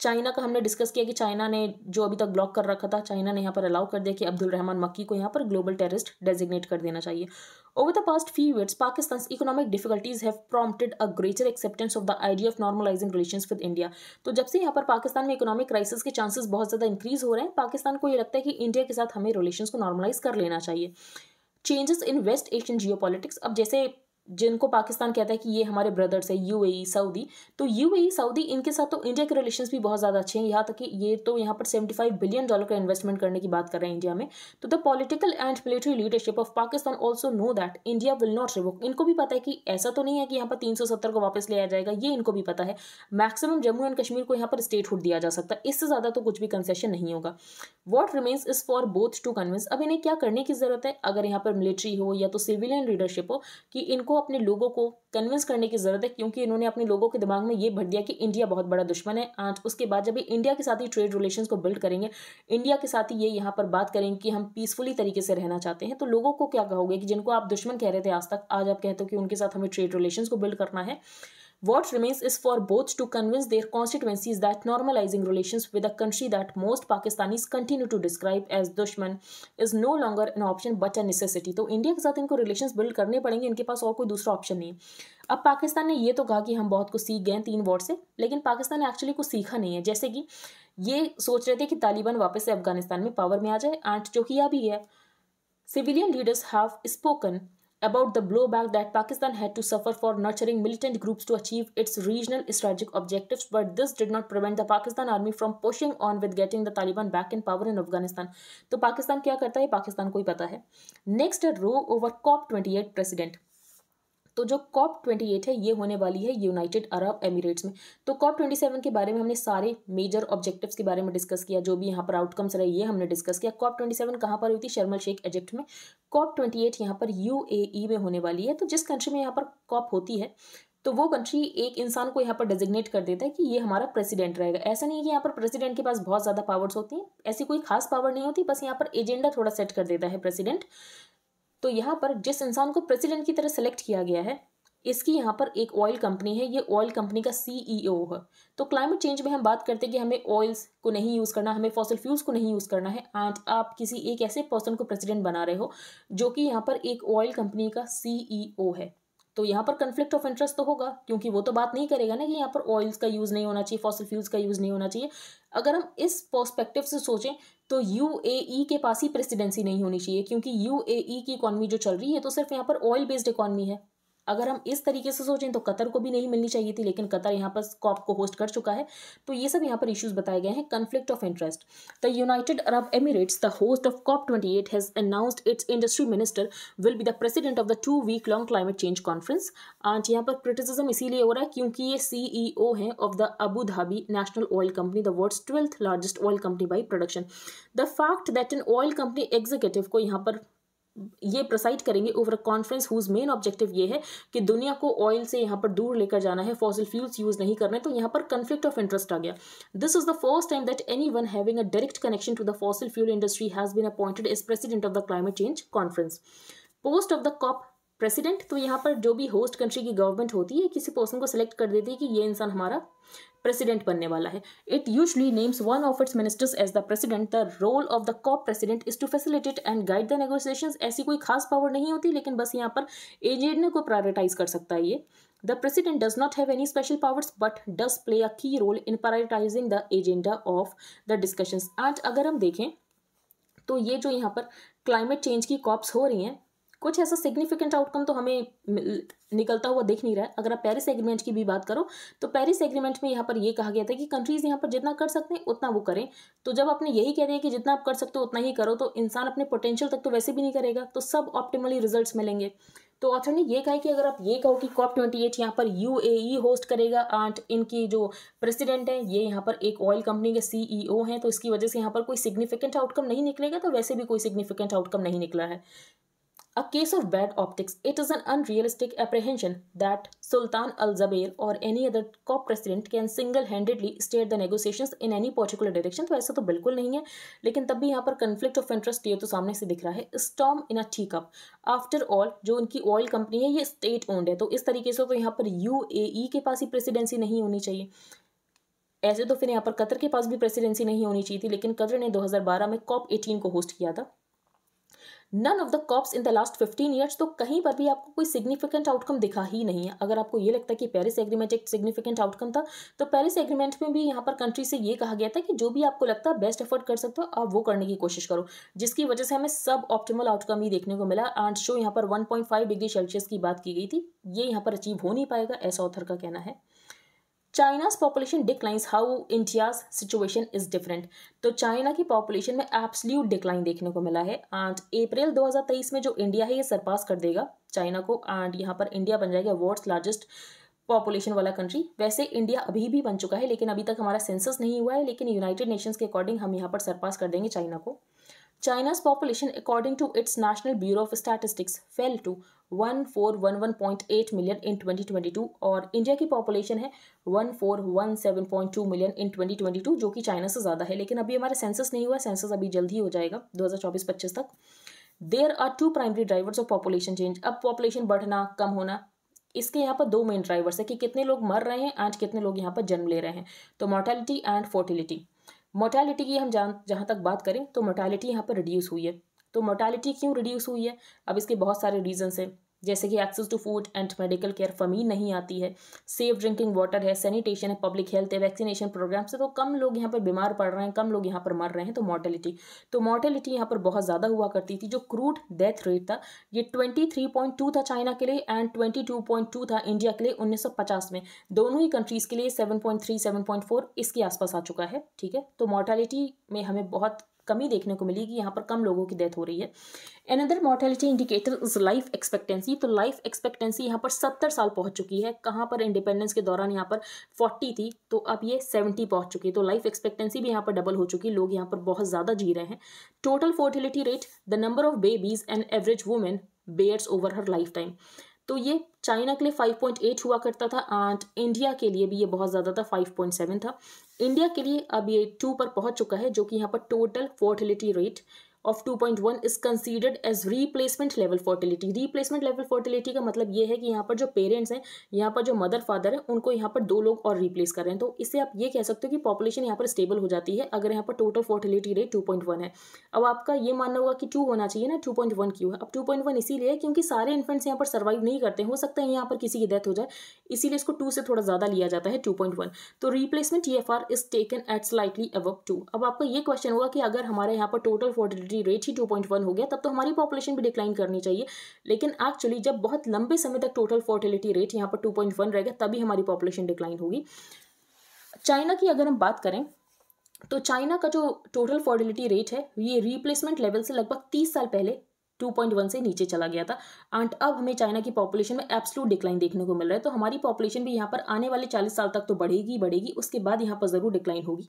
चाइना का हमने डिस्कस किया कि चाइना ने जो अभी तक ब्लॉक कर रखा था चाइना ने यहाँ पर अलाउ कर दिया कि अब्दुल रहमान मक्की को यहाँ पर ग्लोबल टेररिस्ट डेजिग्नेट कर देना चाहिए over the past few years Pakistan economic difficulties have prompted a greater acceptance of the idea of normalising relation with India तो जब से यहाँ पर पाकिस्तान में इकोनॉमिक क्राइसिस के चांसेस बहुत ज़्यादा इंक्रीज हो रहे हैं पाकिस्तान को ये लगता है कि इंडिया के साथ हमें रिलेशन को नॉर्मलाइज कर लेना चाहिए changes in west Asian geo अब जैसे जिनको पाकिस्तान कहता है कि ये हमारे ब्रदर्स है यूएई सऊदी तो यूएई सऊदी e, इनके साथ तो इंडिया के रिलेशन भी बहुत ज़्यादा अच्छे हैं यहाँ तक कि ये तो यहाँ पर सेवेंटी फाइव बिलियन डॉलर का इन्वेस्टमेंट करने की बात कर रहे हैं इंडिया में तो the political and military leadership of Pakistan also know that India will not revoke इनको भी पता है कि ऐसा तो नहीं है कि यहाँ पर तीन सौ सत्तर को वापस लिया जाएगा ये इनको भी पता है मैक्सिमम जम्मू एंड कश्मीर को यहाँ पर स्टेटहुड दिया जा सकता है इससे ज़्यादा तो कुछ भी कंसेशन नहीं होगा what remains is for both to convince अब इन्हें क्या करने की ज़रूरत है अगर यहाँ पर मिलिट्री हो या तो सिविलियन लीडरशिप हो कि इनको अपने लोगों को कन्विंस करने की ज़रूरत है क्योंकि इन्होंने अपने लोगों के दिमाग में ये भर दिया कि इंडिया बहुत बड़ा दुश्मन है आज उसके बाद जब ये इंडिया के साथ ही ट्रेड रिलेशन को बिल्ड करेंगे इंडिया के साथ ही ये यहाँ पर बात करेंगे कि हम पीसफुली तरीके से रहना चाहते हैं तो लोगों को क्या कहोगे कि जिनको आप दुश्मन कह रहे थे आज तक आज आप कहते हो कि उनके साथ हमें ट्रेड रिलेशन को बिल्ड करना है What remains is for both to convince their constituencies that normalizing relations with a country that most Pakistanis continue to describe as dushman is no longer an option but a necessity. तो India के साथ इनको relation build करने पड़ेंगे इनके पास और कोई दूसरा ऑप्शन नहीं अब पाकिस्तान ने ये तो कहा कि हम बहुत कुछ सीख गए तीन वॉर से लेकिन पाकिस्तान ने एक्चुअली कुछ सीखा नहीं है जैसे कि ये सोच रहे थे कि तालिबान वापस से अफगानिस्तान में पावर में आ जाए आठ जो किया भी है civilian leaders have spoken about the blowback that Pakistan had to suffer for nurturing militant groups to achieve its regional strategic objectives, but this did not prevent the Pakistan army from pushing on with getting the Taliban back in power in Afghanistan. तो Pakistan kya karta hai? Pakistan को ही पता है next row over COP twenty eight तो जो COP twenty eight है ये होने वाली है यूनाइटेड अरब एमिरेट्स में तो कॉप ट्वेंटी सेवन के बारे में हमने सारे मेजर ऑब्जेक्टिव्स के बारे में डिस्कस किया जो भी यहाँ पर आउटकम्स रहे ये हमने डिस्कस किया कॉप ट्वेंटी सेवन कहाँ पर हुई थी शर्मल शेख इजिप्ट में कॉप ट्वेंटी एट यहाँ पर यू e में होने वाली है तो जिस कंट्री में यहाँ पर कॉप होती है तो वो कंट्री एक इंसान को यहाँ पर डेजिग्नेट कर देता है कि ये हमारा प्रेसिडेंट रहेगा ऐसा नहीं है कि यहाँ पर प्रेसिडेंट के पास बहुत ज़्यादा पावर्स होती हैं ऐसी कोई खास पावर नहीं होती बस यहाँ पर एजेंडा थोड़ा सेट कर देता है प्रेसिडेंट तो यहाँ पर जिस इंसान को प्रेसिडेंट की तरह सेलेक्ट किया गया है इसकी यहाँ पर एक ऑयल कंपनी है ये ऑयल कंपनी का सीईओ e है तो क्लाइमेट चेंज में हम बात करते हैं कि हमें ऑयल्स को नहीं यूज़ करना हमें फॉसिल फ्यूल्स को नहीं यूज़ करना है एंड आप किसी एक ऐसे पर्सन को प्रेसिडेंट बना रहे हो जो कि यहाँ पर एक ऑयल कंपनी का सीईओ e है तो यहाँ पर कन्फ्लिक्ट ऑफ इंटरेस्ट तो होगा क्योंकि वो तो बात नहीं करेगा ना कि यहाँ पर ऑयल्स का यूज़ नहीं होना चाहिए फॉसल फ्यूल्स का यूज़ नहीं होना चाहिए अगर हम इस पर्सपेक्टिव से सोचें तो यूएई e के पास ही प्रेसिडेंसी नहीं होनी चाहिए क्योंकि यूएई e की इकॉनमी जो चल रही है तो सिर्फ यहाँ पर ऑयल बेस्ड इकॉनमी है अगर हम इस तरीके से सोचें तो कतर को भी नहीं मिलनी चाहिए थी लेकिन कतर यहाँ पर कॉप को होस्ट कर चुका है तो ये सब यहाँ पर इश्यूज बताए गए हैं conflict of interest the United Arab Emirates the host of COP twenty eight has announced its industry minister will be the president of the two week long climate change conference आज यहाँ पर criticism इसीलिए हो रहा है क्योंकि ये C e हैं of the Abu Dhabi national oil company the world twelfth largest oil company by production the fact that an oil company executive को यहाँ पर ये प्रोसाइड करेंगे over a conference whose main objective ये है कि दुनिया को ऑयल से यहाँ पर दूर लेकर जाना है फॉसिल फ्यूल्स यूज़ नहीं करने तो यहाँ पर कन्फ्लिक्ट ऑफ इंटरेस्ट आ गया this is the first time that any one having a direct connection to the fossil fuel industry has been appointed as president of the climate change conference post of the COP president तो यहाँ पर जो भी host country की government होती है किसी person को सिलेक्ट कर देती है कि ये इंसान हमारा प्रेसिडेंट बनने वाला है it usually names one of its ministers as the president the role of the COP president is to facilitate and guide the negotiations ऐसी कोई खास पावर नहीं होती लेकिन बस यहाँ पर एजेंडे को प्रायोरिटाइज कर सकता है ये the president does not have any special powers but does play a key role in prioritising the agenda of the discussions आज अगर हम देखें तो ये जो यहाँ पर क्लाइमेट चेंज की कॉप्स हो रही हैं कुछ ऐसा सिग्निफिकेंट आउटकम तो हमें निकलता हुआ देख नहीं रहा है अगर आप पेरिस एग्रीमेंट की भी बात करो तो पेरिस एग्रीमेंट में यहाँ पर ये कहा गया था कि कंट्रीज यहाँ पर जितना कर सकते हैं उतना वो करें तो जब आपने यही कह दिया कि जितना आप कर सकते हो उतना ही करो तो इंसान अपने पोटेंशियल तक तो वैसे भी नहीं करेगा तो सब ऑप्टिमली रिजल्ट मिलेंगे तो ऑथर ने ये कहा कि अगर आप ये कहो कि कॉप ट्वेंटी एट यहाँ पर यू ए होस्ट करेगा आठ इनकी जो प्रेसिडेंट है ये यहाँ पर एक ऑयल कंपनी के सीईओ e हैं तो इसकी वजह से यहाँ पर कोई सिग्निफिकेंट आउटकम नहीं निकलेगा तो वैसे भी कोई सिग्निफिकेंट आउटकम नहीं निकला है A case of bad optics, it is an unrealistic apprehension that Sultan al Zubair or any other COP president can single handedly steer the negotiations in any particular direction. तो ऐसा तो बिल्कुल नहीं है लेकिन तब भी यहाँ पर कन्फ्लिक्ट ऑफ इंटरेस्ट ये तो सामने से दिख रहा है storm in a tea cup after all जो उनकी ऑयल कंपनी है ये स्टेट ओन्ड है तो इस तरीके से तो यहाँ पर यू e के पास ही प्रेसिडेंसी नहीं होनी चाहिए ऐसे तो फिर यहाँ पर कतर के पास भी प्रेसिडेंसी नहीं होनी चाहिए थी लेकिन कतर ने 2012 में कॉप 18 को होस्ट किया था none of the COPs in the last fifteen years तो कहीं पर भी आपको कोई सिग्निफिकेंट आउटकम दिखा ही नहीं है अगर आपको ये लगता है कि पेरिस एग्रीमेंट एक सिग्निफिकेंट आउटकम था तो पेरिस एग्रीमेंट में भी यहाँ पर कंट्री से ये कहा गया था कि जो भी आपको लगता है बेस्ट एफर्ट कर सकते हो आप वो करने की कोशिश करो जिसकी वजह से हमें सब ऑप्टिमल आउटकम ही देखने को मिला एंड शो यहाँ पर वन डिग्री सेल्सियस की बात की गई थी ये यहाँ पर अचीव हो नहीं पाएगा ऐसा ऑथर का कहना है China's population declines how India's situation is different तो चाइना की पॉपुलेशन में एब्सल्यूट डिक्लाइन देखने को मिला है एंड अप्रैल 2023 में जो इंडिया है ये सरपास कर देगा चाइना को एंड यहाँ पर इंडिया बन जाएगा वर्ल्ड लार्जेस्ट पॉपुलेशन वाला कंट्री वैसे इंडिया अभी भी बन चुका है लेकिन अभी तक हमारा सेंसस नहीं हुआ है लेकिन यूनाइटेड नेशंस के अकॉर्डिंग हम यहाँ पर सरपास कर देंगे चाइना को China's population, according to its National Bureau of Statistics, fell to 1411.8 million in 2022 और इंडिया की पॉपुलेशन है 1417.2 मिलियन इन 2022 जो कि चाइना से ज़्यादा है लेकिन अभी हमारा सेंसस नहीं हुआ सेंसस अभी जल्द ही हो जाएगा 2024-25 तक there are two primary drivers of population change अब पॉपुलेशन बढ़ना कम होना इसके यहाँ पर दो मेन ड्राइवर्स है कि कितने लोग मर रहे हैं एंड कितने लोग यहाँ पर जन्म ले रहे हैं तो मोर्टेलिटी एंड फोर्टिलिटी मोटालिटी की हम जान जहाँ तक बात करें तो मोटालिटी यहाँ पर रिड्यूस हुई है तो मोटालिटी क्यों रिड्यूस हुई है अब इसके बहुत सारे रीजन्स हैं जैसे कि access to food and medical care फमी नहीं आती है सेफ ड्रिंकिंग वाटर है सैनिटेशन है पब्लिक हेल्थ है वैक्सीनेशन प्रोग्राम से तो कम लोग यहाँ पर बीमार पड़ रहे हैं कम लोग यहाँ पर मर रहे हैं तो मॉर्टेलिटी तो मॉर्टेलिटी यहाँ पर बहुत ज़्यादा हुआ करती थी जो क्रूड डेथ रेट था ये ट्वेंटी थ्री पॉइंट टू था चाइना के लिए and twenty two point two था इंडिया के लिए उन्नीस सौ पचास में दोनों ही कंट्रीज़ के लिए seven point three seven point four इसके आसपास आ चुका है ठीक है तो मॉर्टेलिटी में हमें बहुत कमी देखने को मिली कि यहाँ पर कम लोगों की डेथ हो रही है another mortality indicator is life expectancy तो लाइफ एक्सपेक्टेंसी यहाँ पर सत्तर साल पहुँच चुकी है कहाँ पर इंडिपेंडेंस के दौरान यहाँ पर फोर्टी थी तो अब ये सेवेंटी पहुँच चुकी है तो लाइफ एक्सपेक्टेंसी भी यहाँ पर डबल हो चुकी है लोग यहाँ पर बहुत ज़्यादा जी रहे हैं total fertility rate the number of babies and average women bears over her life time तो ये चाइना के लिए 5.8 हुआ करता था एंड इंडिया के लिए भी ये बहुत ज़्यादा था 5.7 था इंडिया के लिए अब ये टू पर पहुंच चुका है जो कि यहाँ पर total fertility rate of 2.1 is considered as replacement level fertility replacement level fertility का मतलब ये है कि यहाँ पर जो पेरेंट्स हैं यहाँ पर जो मदर फादर है उनको यहाँ पर दो लोग और रिप्लेस कर रहे हैं तो इससे आप ये कह सकते हो कि पॉपुलेशन यहाँ पर स्टेबल हो जाती है अगर यहाँ पर टोटल फर्टिलिटी रेट टू है अब आपका ये मानना होगा कि टू होना चाहिए ना टू पॉइंट वन क्यों है अब टू पॉइंट वन इसीलिए क्योंकि सारे इन्फेंट्स यहाँ पर सर्वाइव नहीं करते हो सकता है यहाँ पर किसी की डेथ हो जाए इसीलिए इसको टू से थोड़ा ज़्यादा लिया जाता है टू पॉइंट वन तो replacement E F R is taken at slightly above two अब आपका ये क्वेश्चन होगा कि अगर हमारे यहाँ पर टोटल फर्टिलिटी फर्टिलिटी रेट ही 2.1 हो गया तब तो हमारी पॉपुलेशन भी डिक्लाइन करनी चाहिए लेकिन एक्चुअली जब बहुत लंबे समय तक टोटल फर्टिलिटी रेट यहाँ पर 2.1 रहेगा तभी हमारी पॉपुलेशन डिक्लाइन होगी चाइना की अगर हम बात करें तो चाइना का जो टोटल फर्टिलिटी रेट है ये रिप्लेसमेंट लेवल से लगभग तीस साल पहले 2.1 से नीचे चला गया था एंड अब हमें चाइना की पॉपुलेशन में एब्सलूट डिक्लाइन देखने को मिल रहा है तो हमारी पॉपुलेशन भी यहाँ पर आने वाले 40 साल तक तो बढ़ेगी बढ़ेगी उसके बाद यहाँ पर ज़रूर डिक्लाइन होगी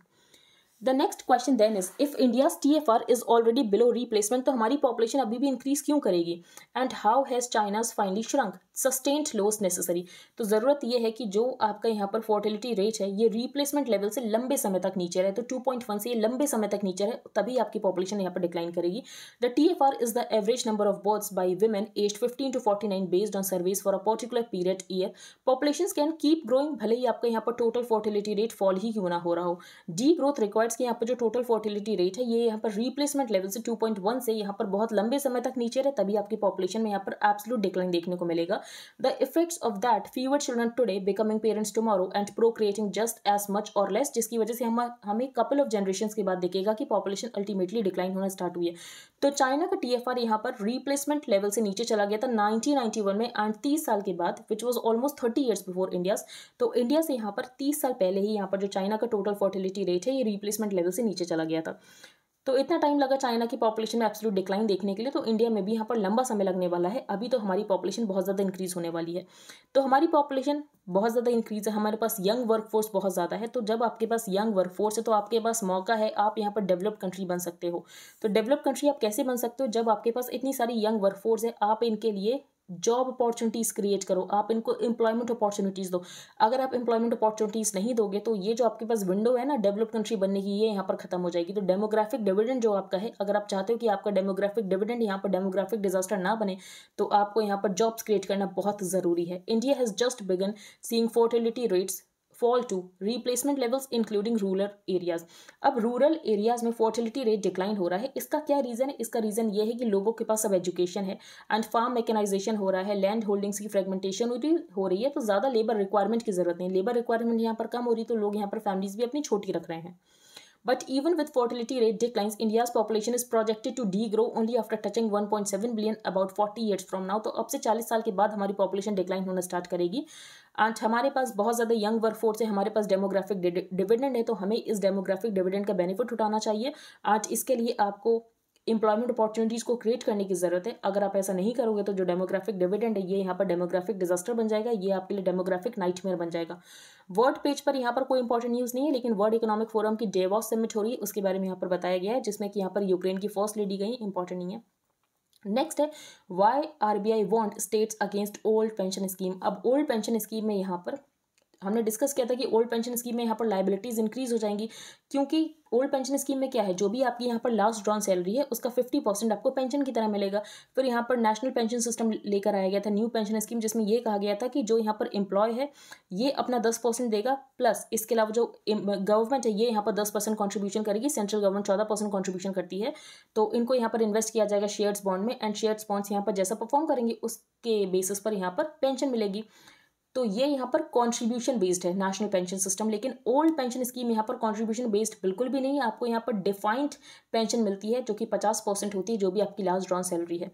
the next question then is if India T F R is already below replacement तो हमारी पॉपुलेशन अभी भी इंक्रीज क्यों करेगी and how has China's finally shrunk sustained loss necessary तो ज़रूरत यह है कि जो आपका यहाँ पर फोर्टिलिटी रेट है ये रिप्लेसमेंट लेवल से लंबे समय तक नीचे रहे तो टू पॉइंट वन से ये लंबे समय तक नीचे रहे तभी आपकी पॉपुलेशन यहाँ पर डिक्लाइन करेगी the T F R is the average number of births by women age fifteen to forty nine based on service for a particular period year population can keep growing भले ही आपका यहाँ पर total fertility rate fall ही क्यों ना हो रहा हो डी ग्रोथ रिक्वायर्स के यहाँ पर जो टोटल फर्टिलिटी रेट है ये यहाँ पर रिप्लेसमेंट लेवल से टू पॉइंट वन से यहाँ पर बहुत लंबे समय तक नीचे रहे तभी आपकी पॉपुलेशन में यहाँ पर एब्सलूट डिक्लाइन देखने को मिलेगा The effects of that fewer children today becoming parents tomorrow and procreating just as much और लेस जिसकी वजह से हम हमें कपल ऑफ जनरेशन के बाद देखेगा कि पॉपुलेशन अल्टीमेटली डिक्लाइन होना स्टार्ट हुई है तो चाइना का टी एफ आर यहाँ पर रिप्लेसमेंट लेवल से नीचे चला गया था नाइनटीन नाइनटी वन में एंड तीस साल के बाद which was almost thirty years before India तो इंडिया से यहाँ पर तीस साल पहले ही यहाँ पर जो चाइना का टोटल फर्टिलिटी रेट है ये रिप्लेसमेंट लेवल से नीचे चला गया था तो इतना टाइम लगा चाइना की पॉपुलेशन में एब्सोल्यूट डिक्लाइन देखने के लिए तो इंडिया में भी यहाँ पर लंबा समय लगने वाला है अभी तो हमारी पॉपुलेशन बहुत ज़्यादा इंक्रीज़ होने वाली है तो हमारी पॉपुलेशन बहुत ज़्यादा इंक्रीज़ है हमारे पास यंग वर्कफोर्स बहुत ज़्यादा है तो जब आपके पास यंग वर्कफोर्स है तो आपके पास मौका है आप यहाँ पर डेवलप्ड कंट्री बन सकते हो तो डेवलप्ड कंट्री आप कैसे बन सकते हो जब आपके पास इतनी सारी यंग वर्कफोर्स है आप इनके लिए जॉब अपॉर्चुनिटीज़ क्रिएट करो आप इनको एम्प्लॉयमेंट अपॉर्चुनिटीज़ दो अगर आप एम्प्लॉयमेंट अपॉर्चुनिटीज़ नहीं दोगे तो ये जो आपके पास विंडो है ना डेवलप कंट्री बनने की ये यहाँ पर खत्म हो जाएगी तो डेमोग्राफिक डिविडेंड जो आपका है अगर आप चाहते हो कि आपका डेमोग्राफिक डिविडेंड यहाँ पर डेमोग्राफिक डिजास्टर ना बने तो आपको यहाँ पर जॉब्स क्रिएट करना बहुत ज़रूरी है India has just begun seeing fertility rates fall to replacement levels including rural areas अब रूरल एरियाज में फर्टिलिटी रेट डिक्लाइन हो रहा है इसका क्या रीजन है इसका रीजन ये है कि लोगों के पास अब एजुकेशन है एंड फार्म मैकेनाइजेशन हो रहा है लैंड होल्डिंग्स की फ्रेगमेंटेशन हो रही है तो ज्यादा लेबर रिक्वायरमेंट की जरूरत नहीं लेबर रिक्वायरमेंट यहाँ पर कम हो रही तो लोग यहाँ पर फैमिलीज भी अपनी छोटी रख रहे हैं but even with fertility rate declines India's population is projected to degrow only after touching one point seven billion about forty years from now तो अब से चालीस साल के बाद हमारी पॉपुलेशन डिक्लाइन होना स्टार्ट करेगी आज हमारे पास बहुत ज़्यादा यंग वर्क फोर्स है हमारे पास डेमोग्राफिक डिविडेंड है तो हमें इस डेमोग्राफिक डिविडेंड का बेनिफिट उठाना चाहिए आज इसके लिए आपको इंप्लॉयमेंट अपॉर्चुनिटीज़ को क्रिएट करने की ज़रूरत है अगर आप ऐसा नहीं करोगे तो जो डेमोग्राफिक डिविडेंड है ये यहाँ पर डेमोग्राफिक डिजास्टर बन जाएगा ये आपके लिए डेमोग्राफिक नाइटमेयर बन जाएगा वर्ल्ड पेज पर यहाँ पर कोई इंपॉर्टेंट न्यूज़ नहीं है लेकिन वर्ल्ड इकोनॉमिक फोरम की डेवॉस समिट हो रही है उसके बारे में यहाँ पर बताया गया है जिसमें कि यहाँ पर यूक्रेन की फर्स्ट लेडी गई इंपॉर्टेंट नहीं है नेक्स्ट है why R B I want states against old pension scheme अब ओल्ड पेंशन स्कीम में यहाँ पर हमने डिस्कस किया था कि ओल्ड पेंशन स्कीम में यहाँ पर लाइबिलिटीज़ इंक्रीज हो जाएंगी क्योंकि ओल्ड पेंशन स्कीम में क्या है जो भी आपकी यहाँ पर लास्ट ड्रॉन सैलरी है उसका फिफ्टी परसेंट आपको पेंशन की तरह मिलेगा फिर यहाँ पर नेशनल पेंशन सिस्टम लेकर आया गया था न्यू पेंशन स्कीम जिसमें यह कहा गया था कि जो यहाँ पर एम्प्लॉय है ये अपना दस परसेंट देगा प्लस इसके अलावा जो गवर्नमेंट है ये यहाँ पर दस परसेंट कॉन्ट्रीब्यूशन करेगी सेंट्रल गवर्नमेंट चौदह परसेंट कॉन्ट्रीब्यूशन करती है तो इनको यहाँ पर इन्वेस्ट किया जाएगा शेयर्स बॉन्ड में एंड शेयर्स बॉन्ड्स यहाँ पर जैसा परफॉर्म करेंगे उसके बेसिस पर यहाँ पर पेंशन मिलेगी तो ये यहाँ पर कॉन्ट्रीब्यूशन बेस्ड है नेशनल पेंशन सिस्टम लेकिन ओल्ड पेंशन स्कीम यहाँ पर कॉन्ट्रीब्यूशन बेस्ड बिल्कुल भी नहीं है आपको यहाँ पर डिफाइंड पेंशन मिलती है जो कि पचास परसेंट होती है जो भी आपकी लास्ट ड्रॉन सैलरी है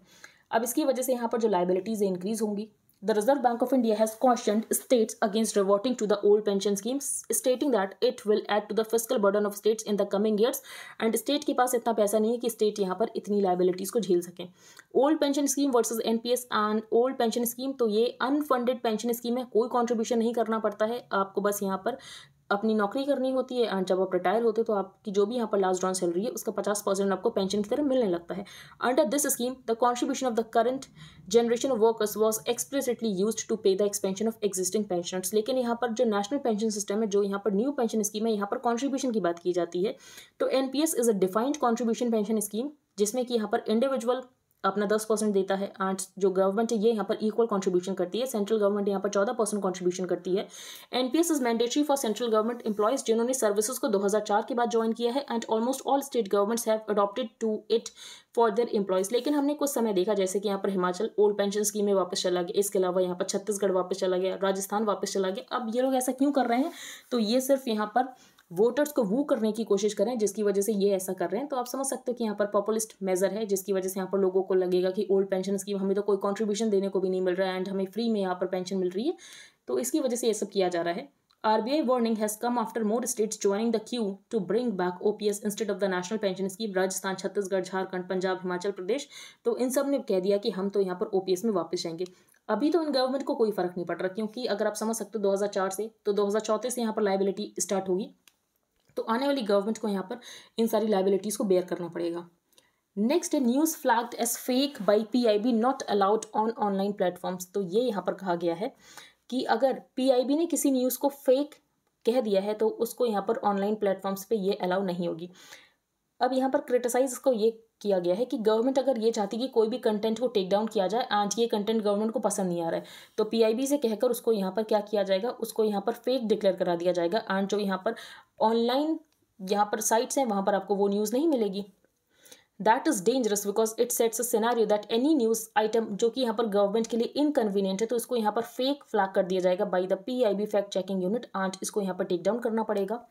अब इसकी वजह से यहाँ पर जो लाइबिलिटीज़ इंक्रीज़ होंगी The Reserve Bank of India has cautioned states against reverting to the old pension schemes, stating that it will add to the fiscal burden of states in the coming years. And state के पास इतना पैसा नहीं है कि state यहाँ पर इतनी liabilities को झेल सकें. Old pension scheme versus NPS and old pension scheme तो ये unfunded pension scheme है कोई contribution नहीं करना पड़ता है आपको बस यहाँ पर अपनी नौकरी करनी होती है एंड जब आप रिटायर होते हैं तो आपकी जो भी यहाँ पर लास्ट ड्रॉन सैलरी है उसका पचास परसेंट आपको पेंशन की तरह मिलने लगता है under this scheme the contribution of the current generation of workers was explicitly used to pay the expansion of existing pensioners लेकिन यहाँ पर जो नेशनल पेंशन सिस्टम है जो यहाँ पर न्यू पेंशन स्कीम है यहाँ पर कॉन्ट्रीब्यूशन की बात की जाती है तो N P S is a defined contribution pension scheme जिसमें कि यहाँ पर इंडिविजुअल अपना दस परसेंट देता है आठ जो गवर्नमेंट है ये यहाँ पर इक्वल कंट्रीब्यूशन करती है सेंट्रल गवर्नमेंट यहाँ पर चौदह परसेंट कॉन्ट्रीब्यूशन करती है NPS is mandatory for central government employees जिन्होंने सर्विसेज को 2004 के बाद ज्वाइन किया है and almost all state governments have adopted to it for their employees लेकिन हमने कुछ समय देखा जैसे कि यहाँ पर हिमाचल ओल्ड पेंशन स्कीम में वापस चला गया इसके अलावा यहाँ पर छत्तीसगढ़ वापस चला गया राजस्थान वापस चला गया अब ये लोग ऐसा क्यों कर रहे हैं तो ये सिर्फ यहाँ पर वोटर्स को वो करने की कोशिश करें जिसकी वजह से ये ऐसा कर रहे हैं तो आप समझ सकते हो कि यहाँ पर पॉपुलिस्ट मेजर है जिसकी वजह से यहाँ पर लोगों को लगेगा कि ओल्ड पेंशन स्कीम हमें तो कोई कॉन्ट्रीब्यूशन देने को भी नहीं मिल रहा है एंड हमें फ्री में यहाँ पर पेंशन मिल रही है तो इसकी वजह से ये सब किया जा रहा है has come after more states joining the queue to bring back O P S instead of the national pension scheme Rajasthan Chhattisgarh Jharkhand Punjab Himachal Pradesh तो इन सब ने कह दिया कि हम तो यहाँ पर ओपीएस में वापस जाएंगे अभी तो इन गवर्नमेंट को कोई फर्क नहीं पड़ रहा क्योंकि अगर आप समझ सकते हो दो हजार चार से तो दो हजार चौथे से यहाँ पर लाइबिलिटी स्टार्ट होगी तो आने वाली गवर्नमेंट को यहाँ पर इन सारी लाइबिलिटीज़ को बेयर करना पड़ेगा नेक्स्ट है news flagged as fake by PIB not allowed on online platforms तो ये यहाँ पर कहा गया है कि अगर बी ने किसी न्यूज़ को फेक कह दिया है तो उसको यहाँ पर ऑनलाइन प्लेटफॉर्म्स पे ये अलाउ नहीं होगी अब यहाँ पर क्रिटिसाइज को ये किया गया है कि गवर्नमेंट अगर ये चाहती कि कोई भी कंटेंट को टेक डाउन किया जाए आज ये कंटेंट गवर्नमेंट को पसंद नहीं आ रहा है तो पीआईबी से कहकर उसको यहाँ पर क्या किया जाएगा उसको यहाँ पर फेक डिक्लेयर करा दिया जाएगा आज जो यहाँ पर ऑनलाइन यहाँ पर साइट्स हैं वहाँ पर आपको वो न्यूज़ नहीं मिलेगी that is dangerous because it sets a scenario that any news item जो कि यहाँ पर गवर्नमेंट के लिए इनकन्वीनियंट है तो इसको यहाँ पर फेक फ्लैग कर दिया जाएगा by the P I B fact checking unit आज इसको यहाँ पर टेक डाउन करना पड़ेगा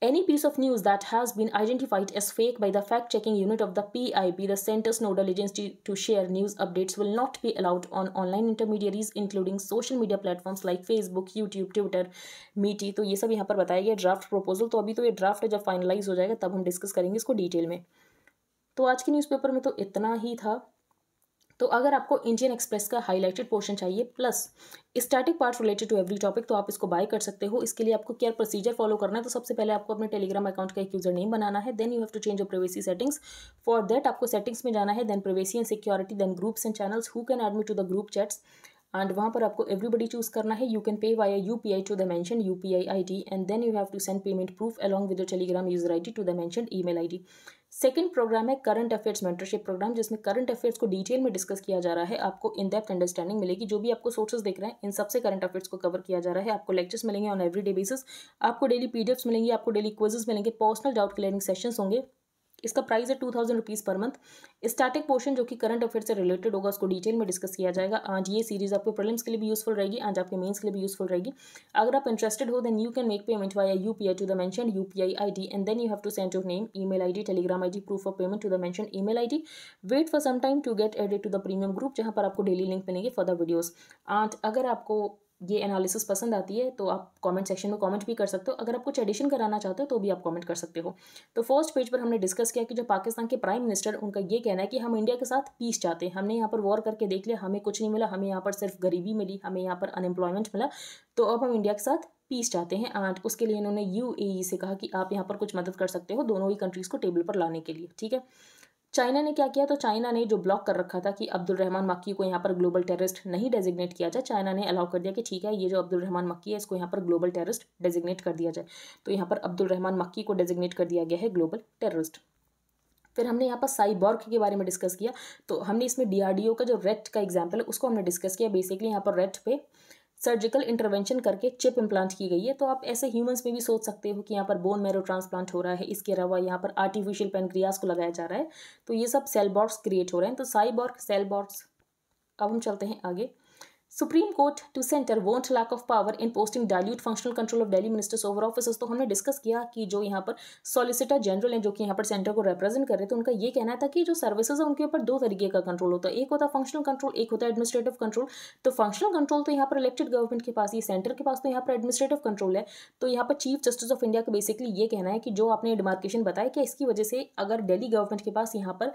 Any piece of news that has been identified as fake by the fact-checking unit of the PIB, the center's nodal agency to share news updates will not be allowed on online intermediaries including social media platforms like Facebook, YouTube, Twitter, मीटी तो ये सब यहाँ पर बताया गया draft proposal तो अभी तो ये ड्राफ्ट जब finalize हो जाएगा तब हम discuss करेंगे इसको detail में तो आज के newspaper में तो इतना ही था तो अगर आपको इंडियन एक्सप्रेस का हाईलाइटेड पोर्शन चाहिए plus static part related to every topic तो आप इसको बाय कर सकते हो इसके लिए आपको क्या प्रोसीजर फॉलो करना है तो सबसे पहले आपको अपने टेलीग्राम अकाउंट का एक यूजर नेम बनाना है then you have to change your privacy settings for that आपको सेटिंग्स में जाना है then privacy and security then groups and channels who can admit to the group chats and वहाँ पर आपको एवरीबडी चूज करना है you can pay via U P I to the mention U P I I D and then you have to send payment proof along with Telegram user I D to the mention E mail I D second program है current affairs mentorship program जिसमें current affairs को detail में discuss किया जा रहा है आपको in depth understanding मिलेगी जो भी आपको सोर्सेज देख रहे हैं इन सबसे करंट अफेयर्स को कवर किया जा रहा है आपको लेक्चर्स मिलेंगे ऑन एवरी डे बेसिस आपको डेली पी मिलेंगे आपको डेली क्वेजेस मिलेंगे पर्सनल डाउट क्लियरिंग सेशन होंगे इसका प्राइस है two thousand rupees per month static portion जो कि करंट अफेयर से रिलेटेड होगा उसको डिटेल में डिस्कस किया जाएगा आज ये सीरीज आपको प्रॉब्लम्स के लिए भी यूजफुल रहेगी आज आपके मेंस के लिए भी यूजफुल रहेगी अगर आप इंटरेस्टेड हो then you can make payment via U P I to the mention U P I and then you have to send your name e mail Telegram I proof of payment to the mention E mail I D wait for some time to get added to the premium group जहाँ पर आपको daily link मिलेंगे for the videos आज अगर आपको ये analysis पसंद आती है तो आप कमेंट सेक्शन में कमेंट भी कर सकते हो अगर आप कुछ एडिशन कराना चाहते हो तो भी आप कमेंट कर सकते हो तो फर्स्ट पेज पर हमने डिस्कस किया कि जो पाकिस्तान के प्राइम मिनिस्टर उनका ये कहना है कि हम इंडिया के साथ पीस चाहते हैं हमने यहाँ पर वॉर करके देख लिया हमें कुछ नहीं मिला हमें यहाँ पर सिर्फ गरीबी मिली हमें यहाँ पर अनएम्प्लॉयमेंट मिला तो अब हम इंडिया के साथ पीस चाहते हैं एंड उसके लिए इन्होंने यू e से कहा कि आप यहाँ पर कुछ मदद कर सकते हो दोनों ही कंट्रीज़ को टेबल पर लाने के लिए ठीक है चाइना ने क्या किया तो चाइना ने जो ब्लॉक कर रखा था कि अब्दुल रहमान मक्की को यहाँ पर ग्लोबल टेररिस्ट नहीं डेजिग्नेट किया जाए चाइना ने अलाउ कर दिया कि ठीक है ये जो अब्दुल रहमान मक्की है इसको यहाँ पर ग्लोबल टेररिस्ट डेजिग्नेट कर दिया जाए तो यहाँ पर अब्दुल रहमान मक्की को डेजिग्नेट कर दिया गया है ग्लोबल टेररिस्ट फिर हमने यहाँ पर साइबॉर्ग के बारे में डिस्कस किया तो हमने इसमें डीआरडीओ का जो रेट का एग्जाम्पल है उसको हमने डिस्कस किया बेसिकली यहाँ पर रेट पे सर्जिकल इंटरवेंशन करके चिप इम्प्लांट की गई है तो आप ऐसे ह्यूमंस में भी सोच सकते हो कि यहाँ पर बोन मैरो ट्रांसप्लांट हो रहा है इसके अलावा यहाँ पर आर्टिफिशियल पेनक्रियाज को लगाया जा रहा है तो ये सब सेल बॉक्स क्रिएट हो रहे हैं तो साइबॉर्ग सेल बॉक्स अब हम चलते हैं आगे supreme court to centre won't lack of power in posting dilute functional control of Delhi ministers over office तो हमने डिस्कस किया कि जो यहाँ पर सॉलिसिटर जनरल हैं जो कि यहाँ पर सेंटर को रिप्रेजेंट कर रहे थे उनका ये कहना था कि जो सर्विसेज है उनके ऊपर दो तरीके का कंट्रोल होता है एक होता है फंक्शनल कंट्रोल एक होता है एडमिनिस्ट्रेटिव कंट्रोल तो फंक्शनल कंट्रोल तो यहाँ पर इलेक्टेड गवर्नमेंट के पास ही सेंटर के पास तो यहाँ पर एडमिनिस्ट्रेटिव कंट्रोल है तो यहाँ पर चीफ जस्टिस ऑफ इंडिया का बेसिकली ये कहना है कि जो आपने डिमार्केशन बताया कि इसकी वजह से अगर डेली गवर्नमेंट के पास यहाँ पर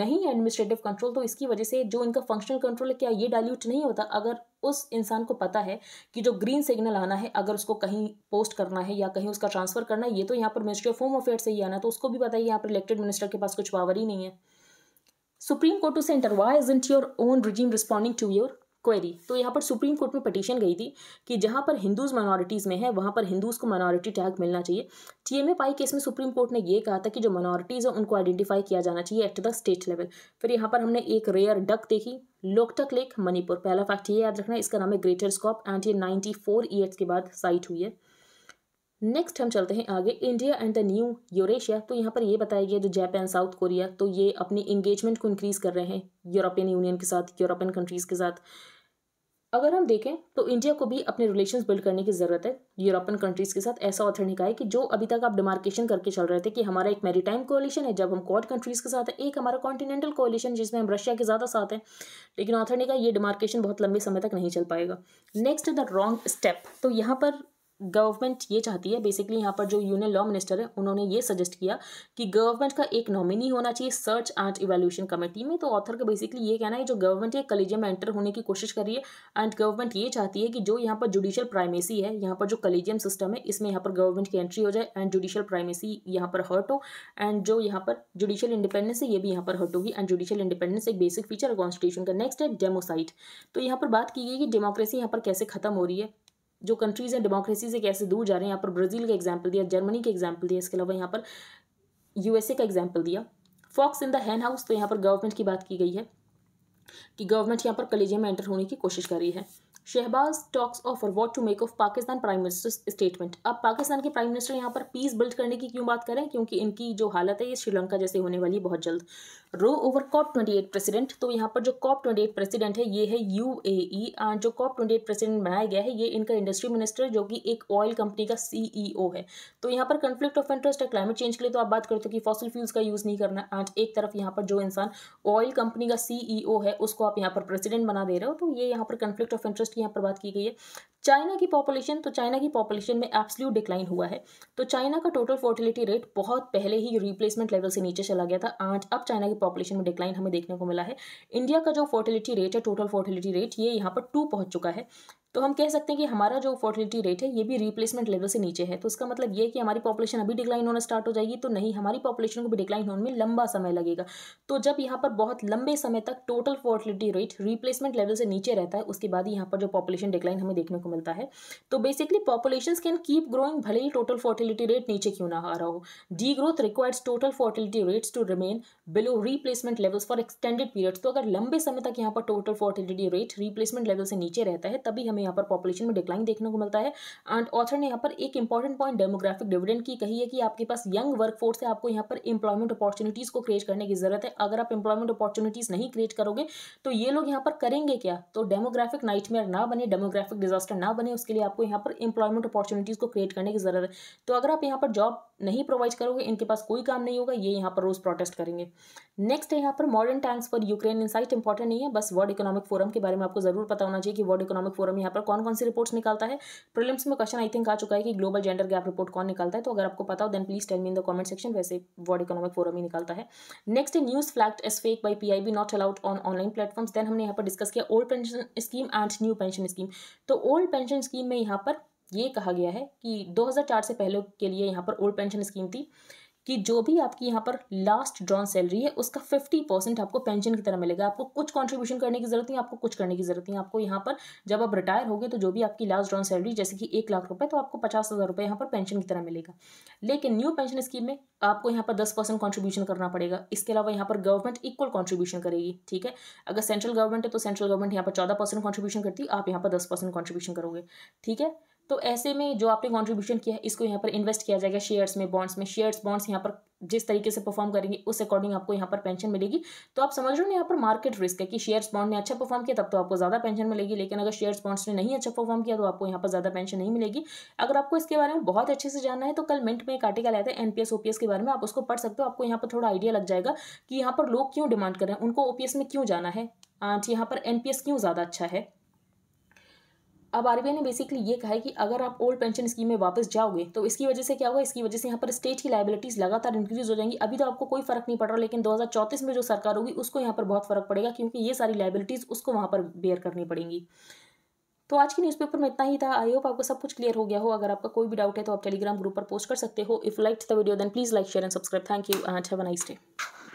नहीं है एडमिनिस्ट्रेटिव कंट्रोल तो इसकी वजह से जो इनका फंक्शनल कंट्रोल है क्या ये डायल्यूट नहीं होता अगर उस इंसान को पता है कि जो ग्रीन सिग्नल आना है अगर उसको कहीं पोस्ट करना है या कहीं उसका ट्रांसफर करना है ये तो यहाँ पर मिनिस्ट्री ऑफ होम अफेयर से ही आना तो उसको भी पता है यहाँ पर इलेक्टेड मिनिस्टर के पास कुछ पावर ही नहीं है supreme court to centre why isn't your own regime responding to your query तो यहाँ पर सुप्रीम कोर्ट में पटिशन गई थी कि जहाँ पर हिंदूज माइनॉरिटीज़ में है वहाँ पर हिंदूज़ को माइनॉरिटी टैग मिलना चाहिए टी एम केस में सुप्रीम कोर्ट ने ये कहा था कि जो माइनॉरिटीज़ हैं उनको आइडेंटिफाई किया जाना चाहिए एट द स्टेट लेवल फिर यहाँ पर हमने एक रेयर डक देखी लोकटक लेक मणिपुर पहला फैक्ट ये याद रखना इसका नाम है ग्रेटर स्कॉप एंड ये नाइन्टी फोर ईयर्स के बाद साइट हुई है नेक्स्ट हम चलते हैं आगे India and the new Eurasia तो यहाँ पर ये बताया गया जो जापान साउथ कोरिया तो ये अपनी इंगेजमेंट को इंक्रीज़ कर रहे हैं यूरोपियन यूनियन के साथ यूरोपियन कंट्रीज़ के साथ अगर हम देखें तो इंडिया को भी अपने रिलेशंस बिल्ड करने की ज़रूरत है यूरोपियन कंट्रीज़ के साथ ऐसा ऑथर निकाय है कि जो अभी तक आप डिमार्केशन करके चल रहे थे कि हमारा एक मेरीटाइम कोलिशन है जब हम क्वाड कंट्रीज़ के साथ है एक हमारा कॉन्टिनेंटल कोलिशन जिसमें हम रशिया के ज़्यादा साथ हैं लेकिन ऑथर निकाय ये डिमार्केशन बहुत लंबे समय तक नहीं चल पाएगा नेक्स्ट द रॉन्ग स्टेप तो यहाँ पर गवर्नमेंट ये चाहती है बेसिकली यहाँ पर जो यूनियन लॉ मिनिस्टर है उन्होंने ये सजेस्ट किया कि गवर्नमेंट का एक नॉमिनी होना चाहिए सर्च एंड इवेल्यूशन कमेटी में तो ऑथर का बेसिकली ये कहना है जो गवर्नमेंट एक कलेजियम में एंटर होने की कोशिश कर रही है एंड गवर्नमेंट ये चाहती है कि जो यहाँ पर जुडिशियल प्राइमेसी है यहाँ पर जो कलेजियम सिस्टम है इसमें यहाँ पर गवर्नमेंट की एंट्री हो जाए एंड जुडिशियल प्राइमेसी यहाँ पर हर्ट हो एंड जो यहाँ पर जुडिशियल इंडिपेंडेंस है ये भी यहाँ पर हर्ट होगी एंड जुडिशियल इंडिपेंडेंस एक बेसिक फीचर है कॉन्स्टिट्यूशन का नेक्स्ट है डेमोसाइट तो यहाँ पर बात की गई कि डेमोक्रेसी यहाँ पर कैसे खत्म हो रही है जो कंट्रीज़ हैं डेमोक्रेसी से कैसे दूर जा रहे हैं यहाँ पर ब्राज़ील का एग्जाम्पल दिया जर्मनी का एग्जाम्पल दिया इसके अलावा यहाँ पर यूएसए का एग्जाम्पल दिया fox in the hen house तो यहाँ पर गवर्नमेंट की बात की गई है कि गवर्नमेंट यहाँ पर कलेजियम में एंटर होने की कोशिश कर रही है Shehbaz talks offer what to make of Pakistan prime minister statement अब पाकिस्तान के प्राइम मिनिस्टर यहाँ पर पीस बिल्ड करने की क्यों बात करें क्योंकि इनकी जो हालत है ये श्रीलंका जैसे होने वाली बहुत जल्द row over COP twenty eight president तो यहाँ पर जो कॉप ट्वेंटी एट प्रेसिडेंट है ये है यू ए e। जो कॉप ट्वेंटी एट प्रेसिडेंट बनाया गया है ये इनका इंडस्ट्री मिनिस्टर जो कि एक ऑयल कंपनी का सीईओ e है तो यहाँ पर कंफ्लिक्ट ऑफ इंटरेस्ट है क्लाइमेट चेंज के लिए तो आप बात करते हो कि फॉसिल फ्यूल्स का यूज़ नहीं करना आज एक तरफ यहाँ पर जो इंसान ऑयल कंपनी का सीईओ e है उसको आप यहाँ पर प्रेसिडेंट बना दे रहे हो तो ये यहाँ पर कंफ्लिक्ट ऑफ इंटरेस्ट की यहाँ पर बात की गई है चाइना की पॉपुलेशन तो चाइना की पॉपुलेशन में एब्सल्यूट डिक्लाइन हुआ है तो चाइना का टोटल फर्टिलिटी रेट बहुत पहले ही रिप्लेसमेंट लेवल से नीचे चला गया था आज अब चाइना की पॉपुलेशन में डिक्लाइन हमें देखने को मिला है इंडिया का जो फर्टिलिटी रेट है टोटल फर्टिलिटी रेट ये यहाँ पर टू पहुँच चुका है तो हम कह सकते हैं कि हमारा जो फर्टिलिटी रेट है ये भी रिप्लेसमेंट लेवल से नीचे है तो उसका मतलब ये कि हमारी पॉपुलेशन अभी डिक्लाइन होना स्टार्ट हो जाएगी तो नहीं हमारी पॉपुलेशन को भी डिक्लाइन होने में लंबा समय लगेगा तो जब यहाँ पर बहुत लंबे समय तक total fertility rate replacement level से नीचे रहता है उसके बाद ही यहाँ पर जो पॉपुलेशन डिक्लाइन हमें देखने को को मिलता है तो basically population can keep growing भले ही टोटल फर्टिलिटी रेट नीचे क्यों ना आ रहा हो degrowth requires total fertility rates to remain below replacement levels for extended periods तो अगर लंबे समय तक यहाँ पर total fertility rate replacement level से नीचे रहता है तभी हमें यहाँ पर पॉपुलेशन में डिक्लाइन देखने को मिलता है एंड ऑथर ने यहाँ पर एक इंपॉर्टेंट पॉइंट डेमोग्राफिक डिविडेंड की कही है कि आपके पास यंग वर्कफोर्स है आपको यहाँ पर इंप्लॉयमेंट अपॉर्चुनिटीज़ को क्रिएट करने की ज़रूरत है अगर आप इंप्लॉयमेंट अपॉर्चुनिटीज़ नहीं क्रिएट करोगे तो ये लोग यहाँ पर करेंगे क्या तो डेमोग्राफिक नाइटमेयर ना बने डेमोग्राफिक डिजास्टर ना बने उसके लिए आपको यहाँ पर एम्प्लॉयमेंट अपॉर्चुनिटीज़ को क्रिएट करने की ज़रूरत है तो अगर आप यहाँ पर जॉब नहीं प्रोवाइड करोगे इनके पास कोई काम नहीं होगा ये यहाँ पर रोज प्रोटेस्ट करेंगे नेक्स्ट है यहाँ पर modern tanks for Ukraine insight important नहीं है बस वर्ल्ड इकोनॉमिक फोरम के बारे में आपको जरूर पता होना चाहिए कि वर्ल्ड इकोनॉमिक फोरम यहाँ पर कौन कौन सी रिपोर्ट्स निकालता है प्रिलिम्स में क्वेश्चन आई थिंक आ चुका है कि ग्लोबल जेंडर गैप रिपोर्ट कौन निकालता है तो अगर आपको पता हो then please tell me in the comment section वैसे वर्ल्ड इकोनॉमिक फोरम ही निकालता है next news flagged as fake by P I B not allowed on online platforms then हमने यहाँ पर डिस्कस किया old pension scheme and new pension scheme तो old pension scheme में यहाँ पर ये कहा गया है कि 2004 से पहले के लिए यहाँ पर ओल्ड पेंशन स्कीम थी कि जो भी आपकी यहाँ पर लास्ट ड्रॉन सैलरी है उसका फिफ्टी परसेंट आपको पेंशन की तरह मिलेगा आपको कुछ कंट्रीब्यूशन करने की जरूरत नहीं आपको कुछ करने की जरूरत नहीं आपको यहाँ पर जब आप रिटायर हो गए तो जो भी आपकी लास्ट ड्रॉन सैलरी जैसे कि एक लाख रुपए तो आपको पचास हज़ार रुपये यहाँ पर पेंशन की तरह मिलेगा लेकिन न्यू पेंशन स्कीम में आपको यहाँ पर दस परसेंट कॉन्ट्रीब्यूशन करना पड़ेगा इसके अलावा यहाँ पर गवर्नमेंट इक्वल कॉन्ट्रीब्यूशन करेगी ठीक है अगर सेंट्रल गवर्नमेंट है तो सेंट्रल गवर्नमेंट यहाँ पर चौदह परसेंट करती है आप यहाँ पर दस परसेंट करोगे ठीक है तो ऐसे में जो आपने कॉन्ट्रीब्यूशन किया है इसको यहाँ पर इन्वेस्ट किया जाएगा शेयर्स में बॉन्ड्स में शेयर्स बॉन्ड्स यहाँ पर जिस तरीके से परफॉर्म करेंगे उस अकॉर्डिंग आपको यहाँ पर पेंशन मिलेगी तो आप समझ रहे हो यहाँ पर मार्केट रिस्क है कि शेयर्स बॉन्ड ने अच्छा परफॉर्म किया तब तो आपको ज़्यादा पेंशन मिलेगी लेकिन अगर शेयर्स बॉन्ड्स ने नहीं अच्छा परफॉर्म किया तो आपको यहाँ पर ज़्यादा पेंशन नहीं मिलेगी अगर आपको इसके बारे में बहुत अच्छे से जानना है तो कल मिनट में एक आर्टिकल आया था एन पी के बारे में आप उसको पढ़ सकते हो आपको यहाँ पर थोड़ा आइडिया लग जाएगा कि यहाँ पर लोग क्यों डिमांड कर रहे हैं उनको ओपीएस में क्यों जाना है यहाँ पर एन क्यों ज़्यादा अच्छा है अब आरबीआई ने बेसिकली ये कहा है कि अगर आप ओल्ड पेंशन स्कीम में वापस जाओगे तो इसकी वजह से क्या होगा इसकी वजह से यहाँ पर स्टेट की लाइबिलिटीज़ लगातार इंक्रीज हो जाएंगी अभी तो आपको कोई फर्क नहीं पड़ रहा लेकिन दो में जो सरकार होगी उसको यहाँ पर बहुत फर्क पड़ेगा क्योंकि ये सारी लाइबिलिटीज़ उसको वहाँ पर बेयर करनी पड़ेंगी तो आज की न्यूज़पेपर में इतना ही था आई होप आपको सब कुछ क्लियर हो गया हो अगर आपका कोई भी डाउट है तो आप टेलीग्राम ग्रुप पर पोस्ट कर सकते हो if like the video then please like share and subscribe thank you and have a nice day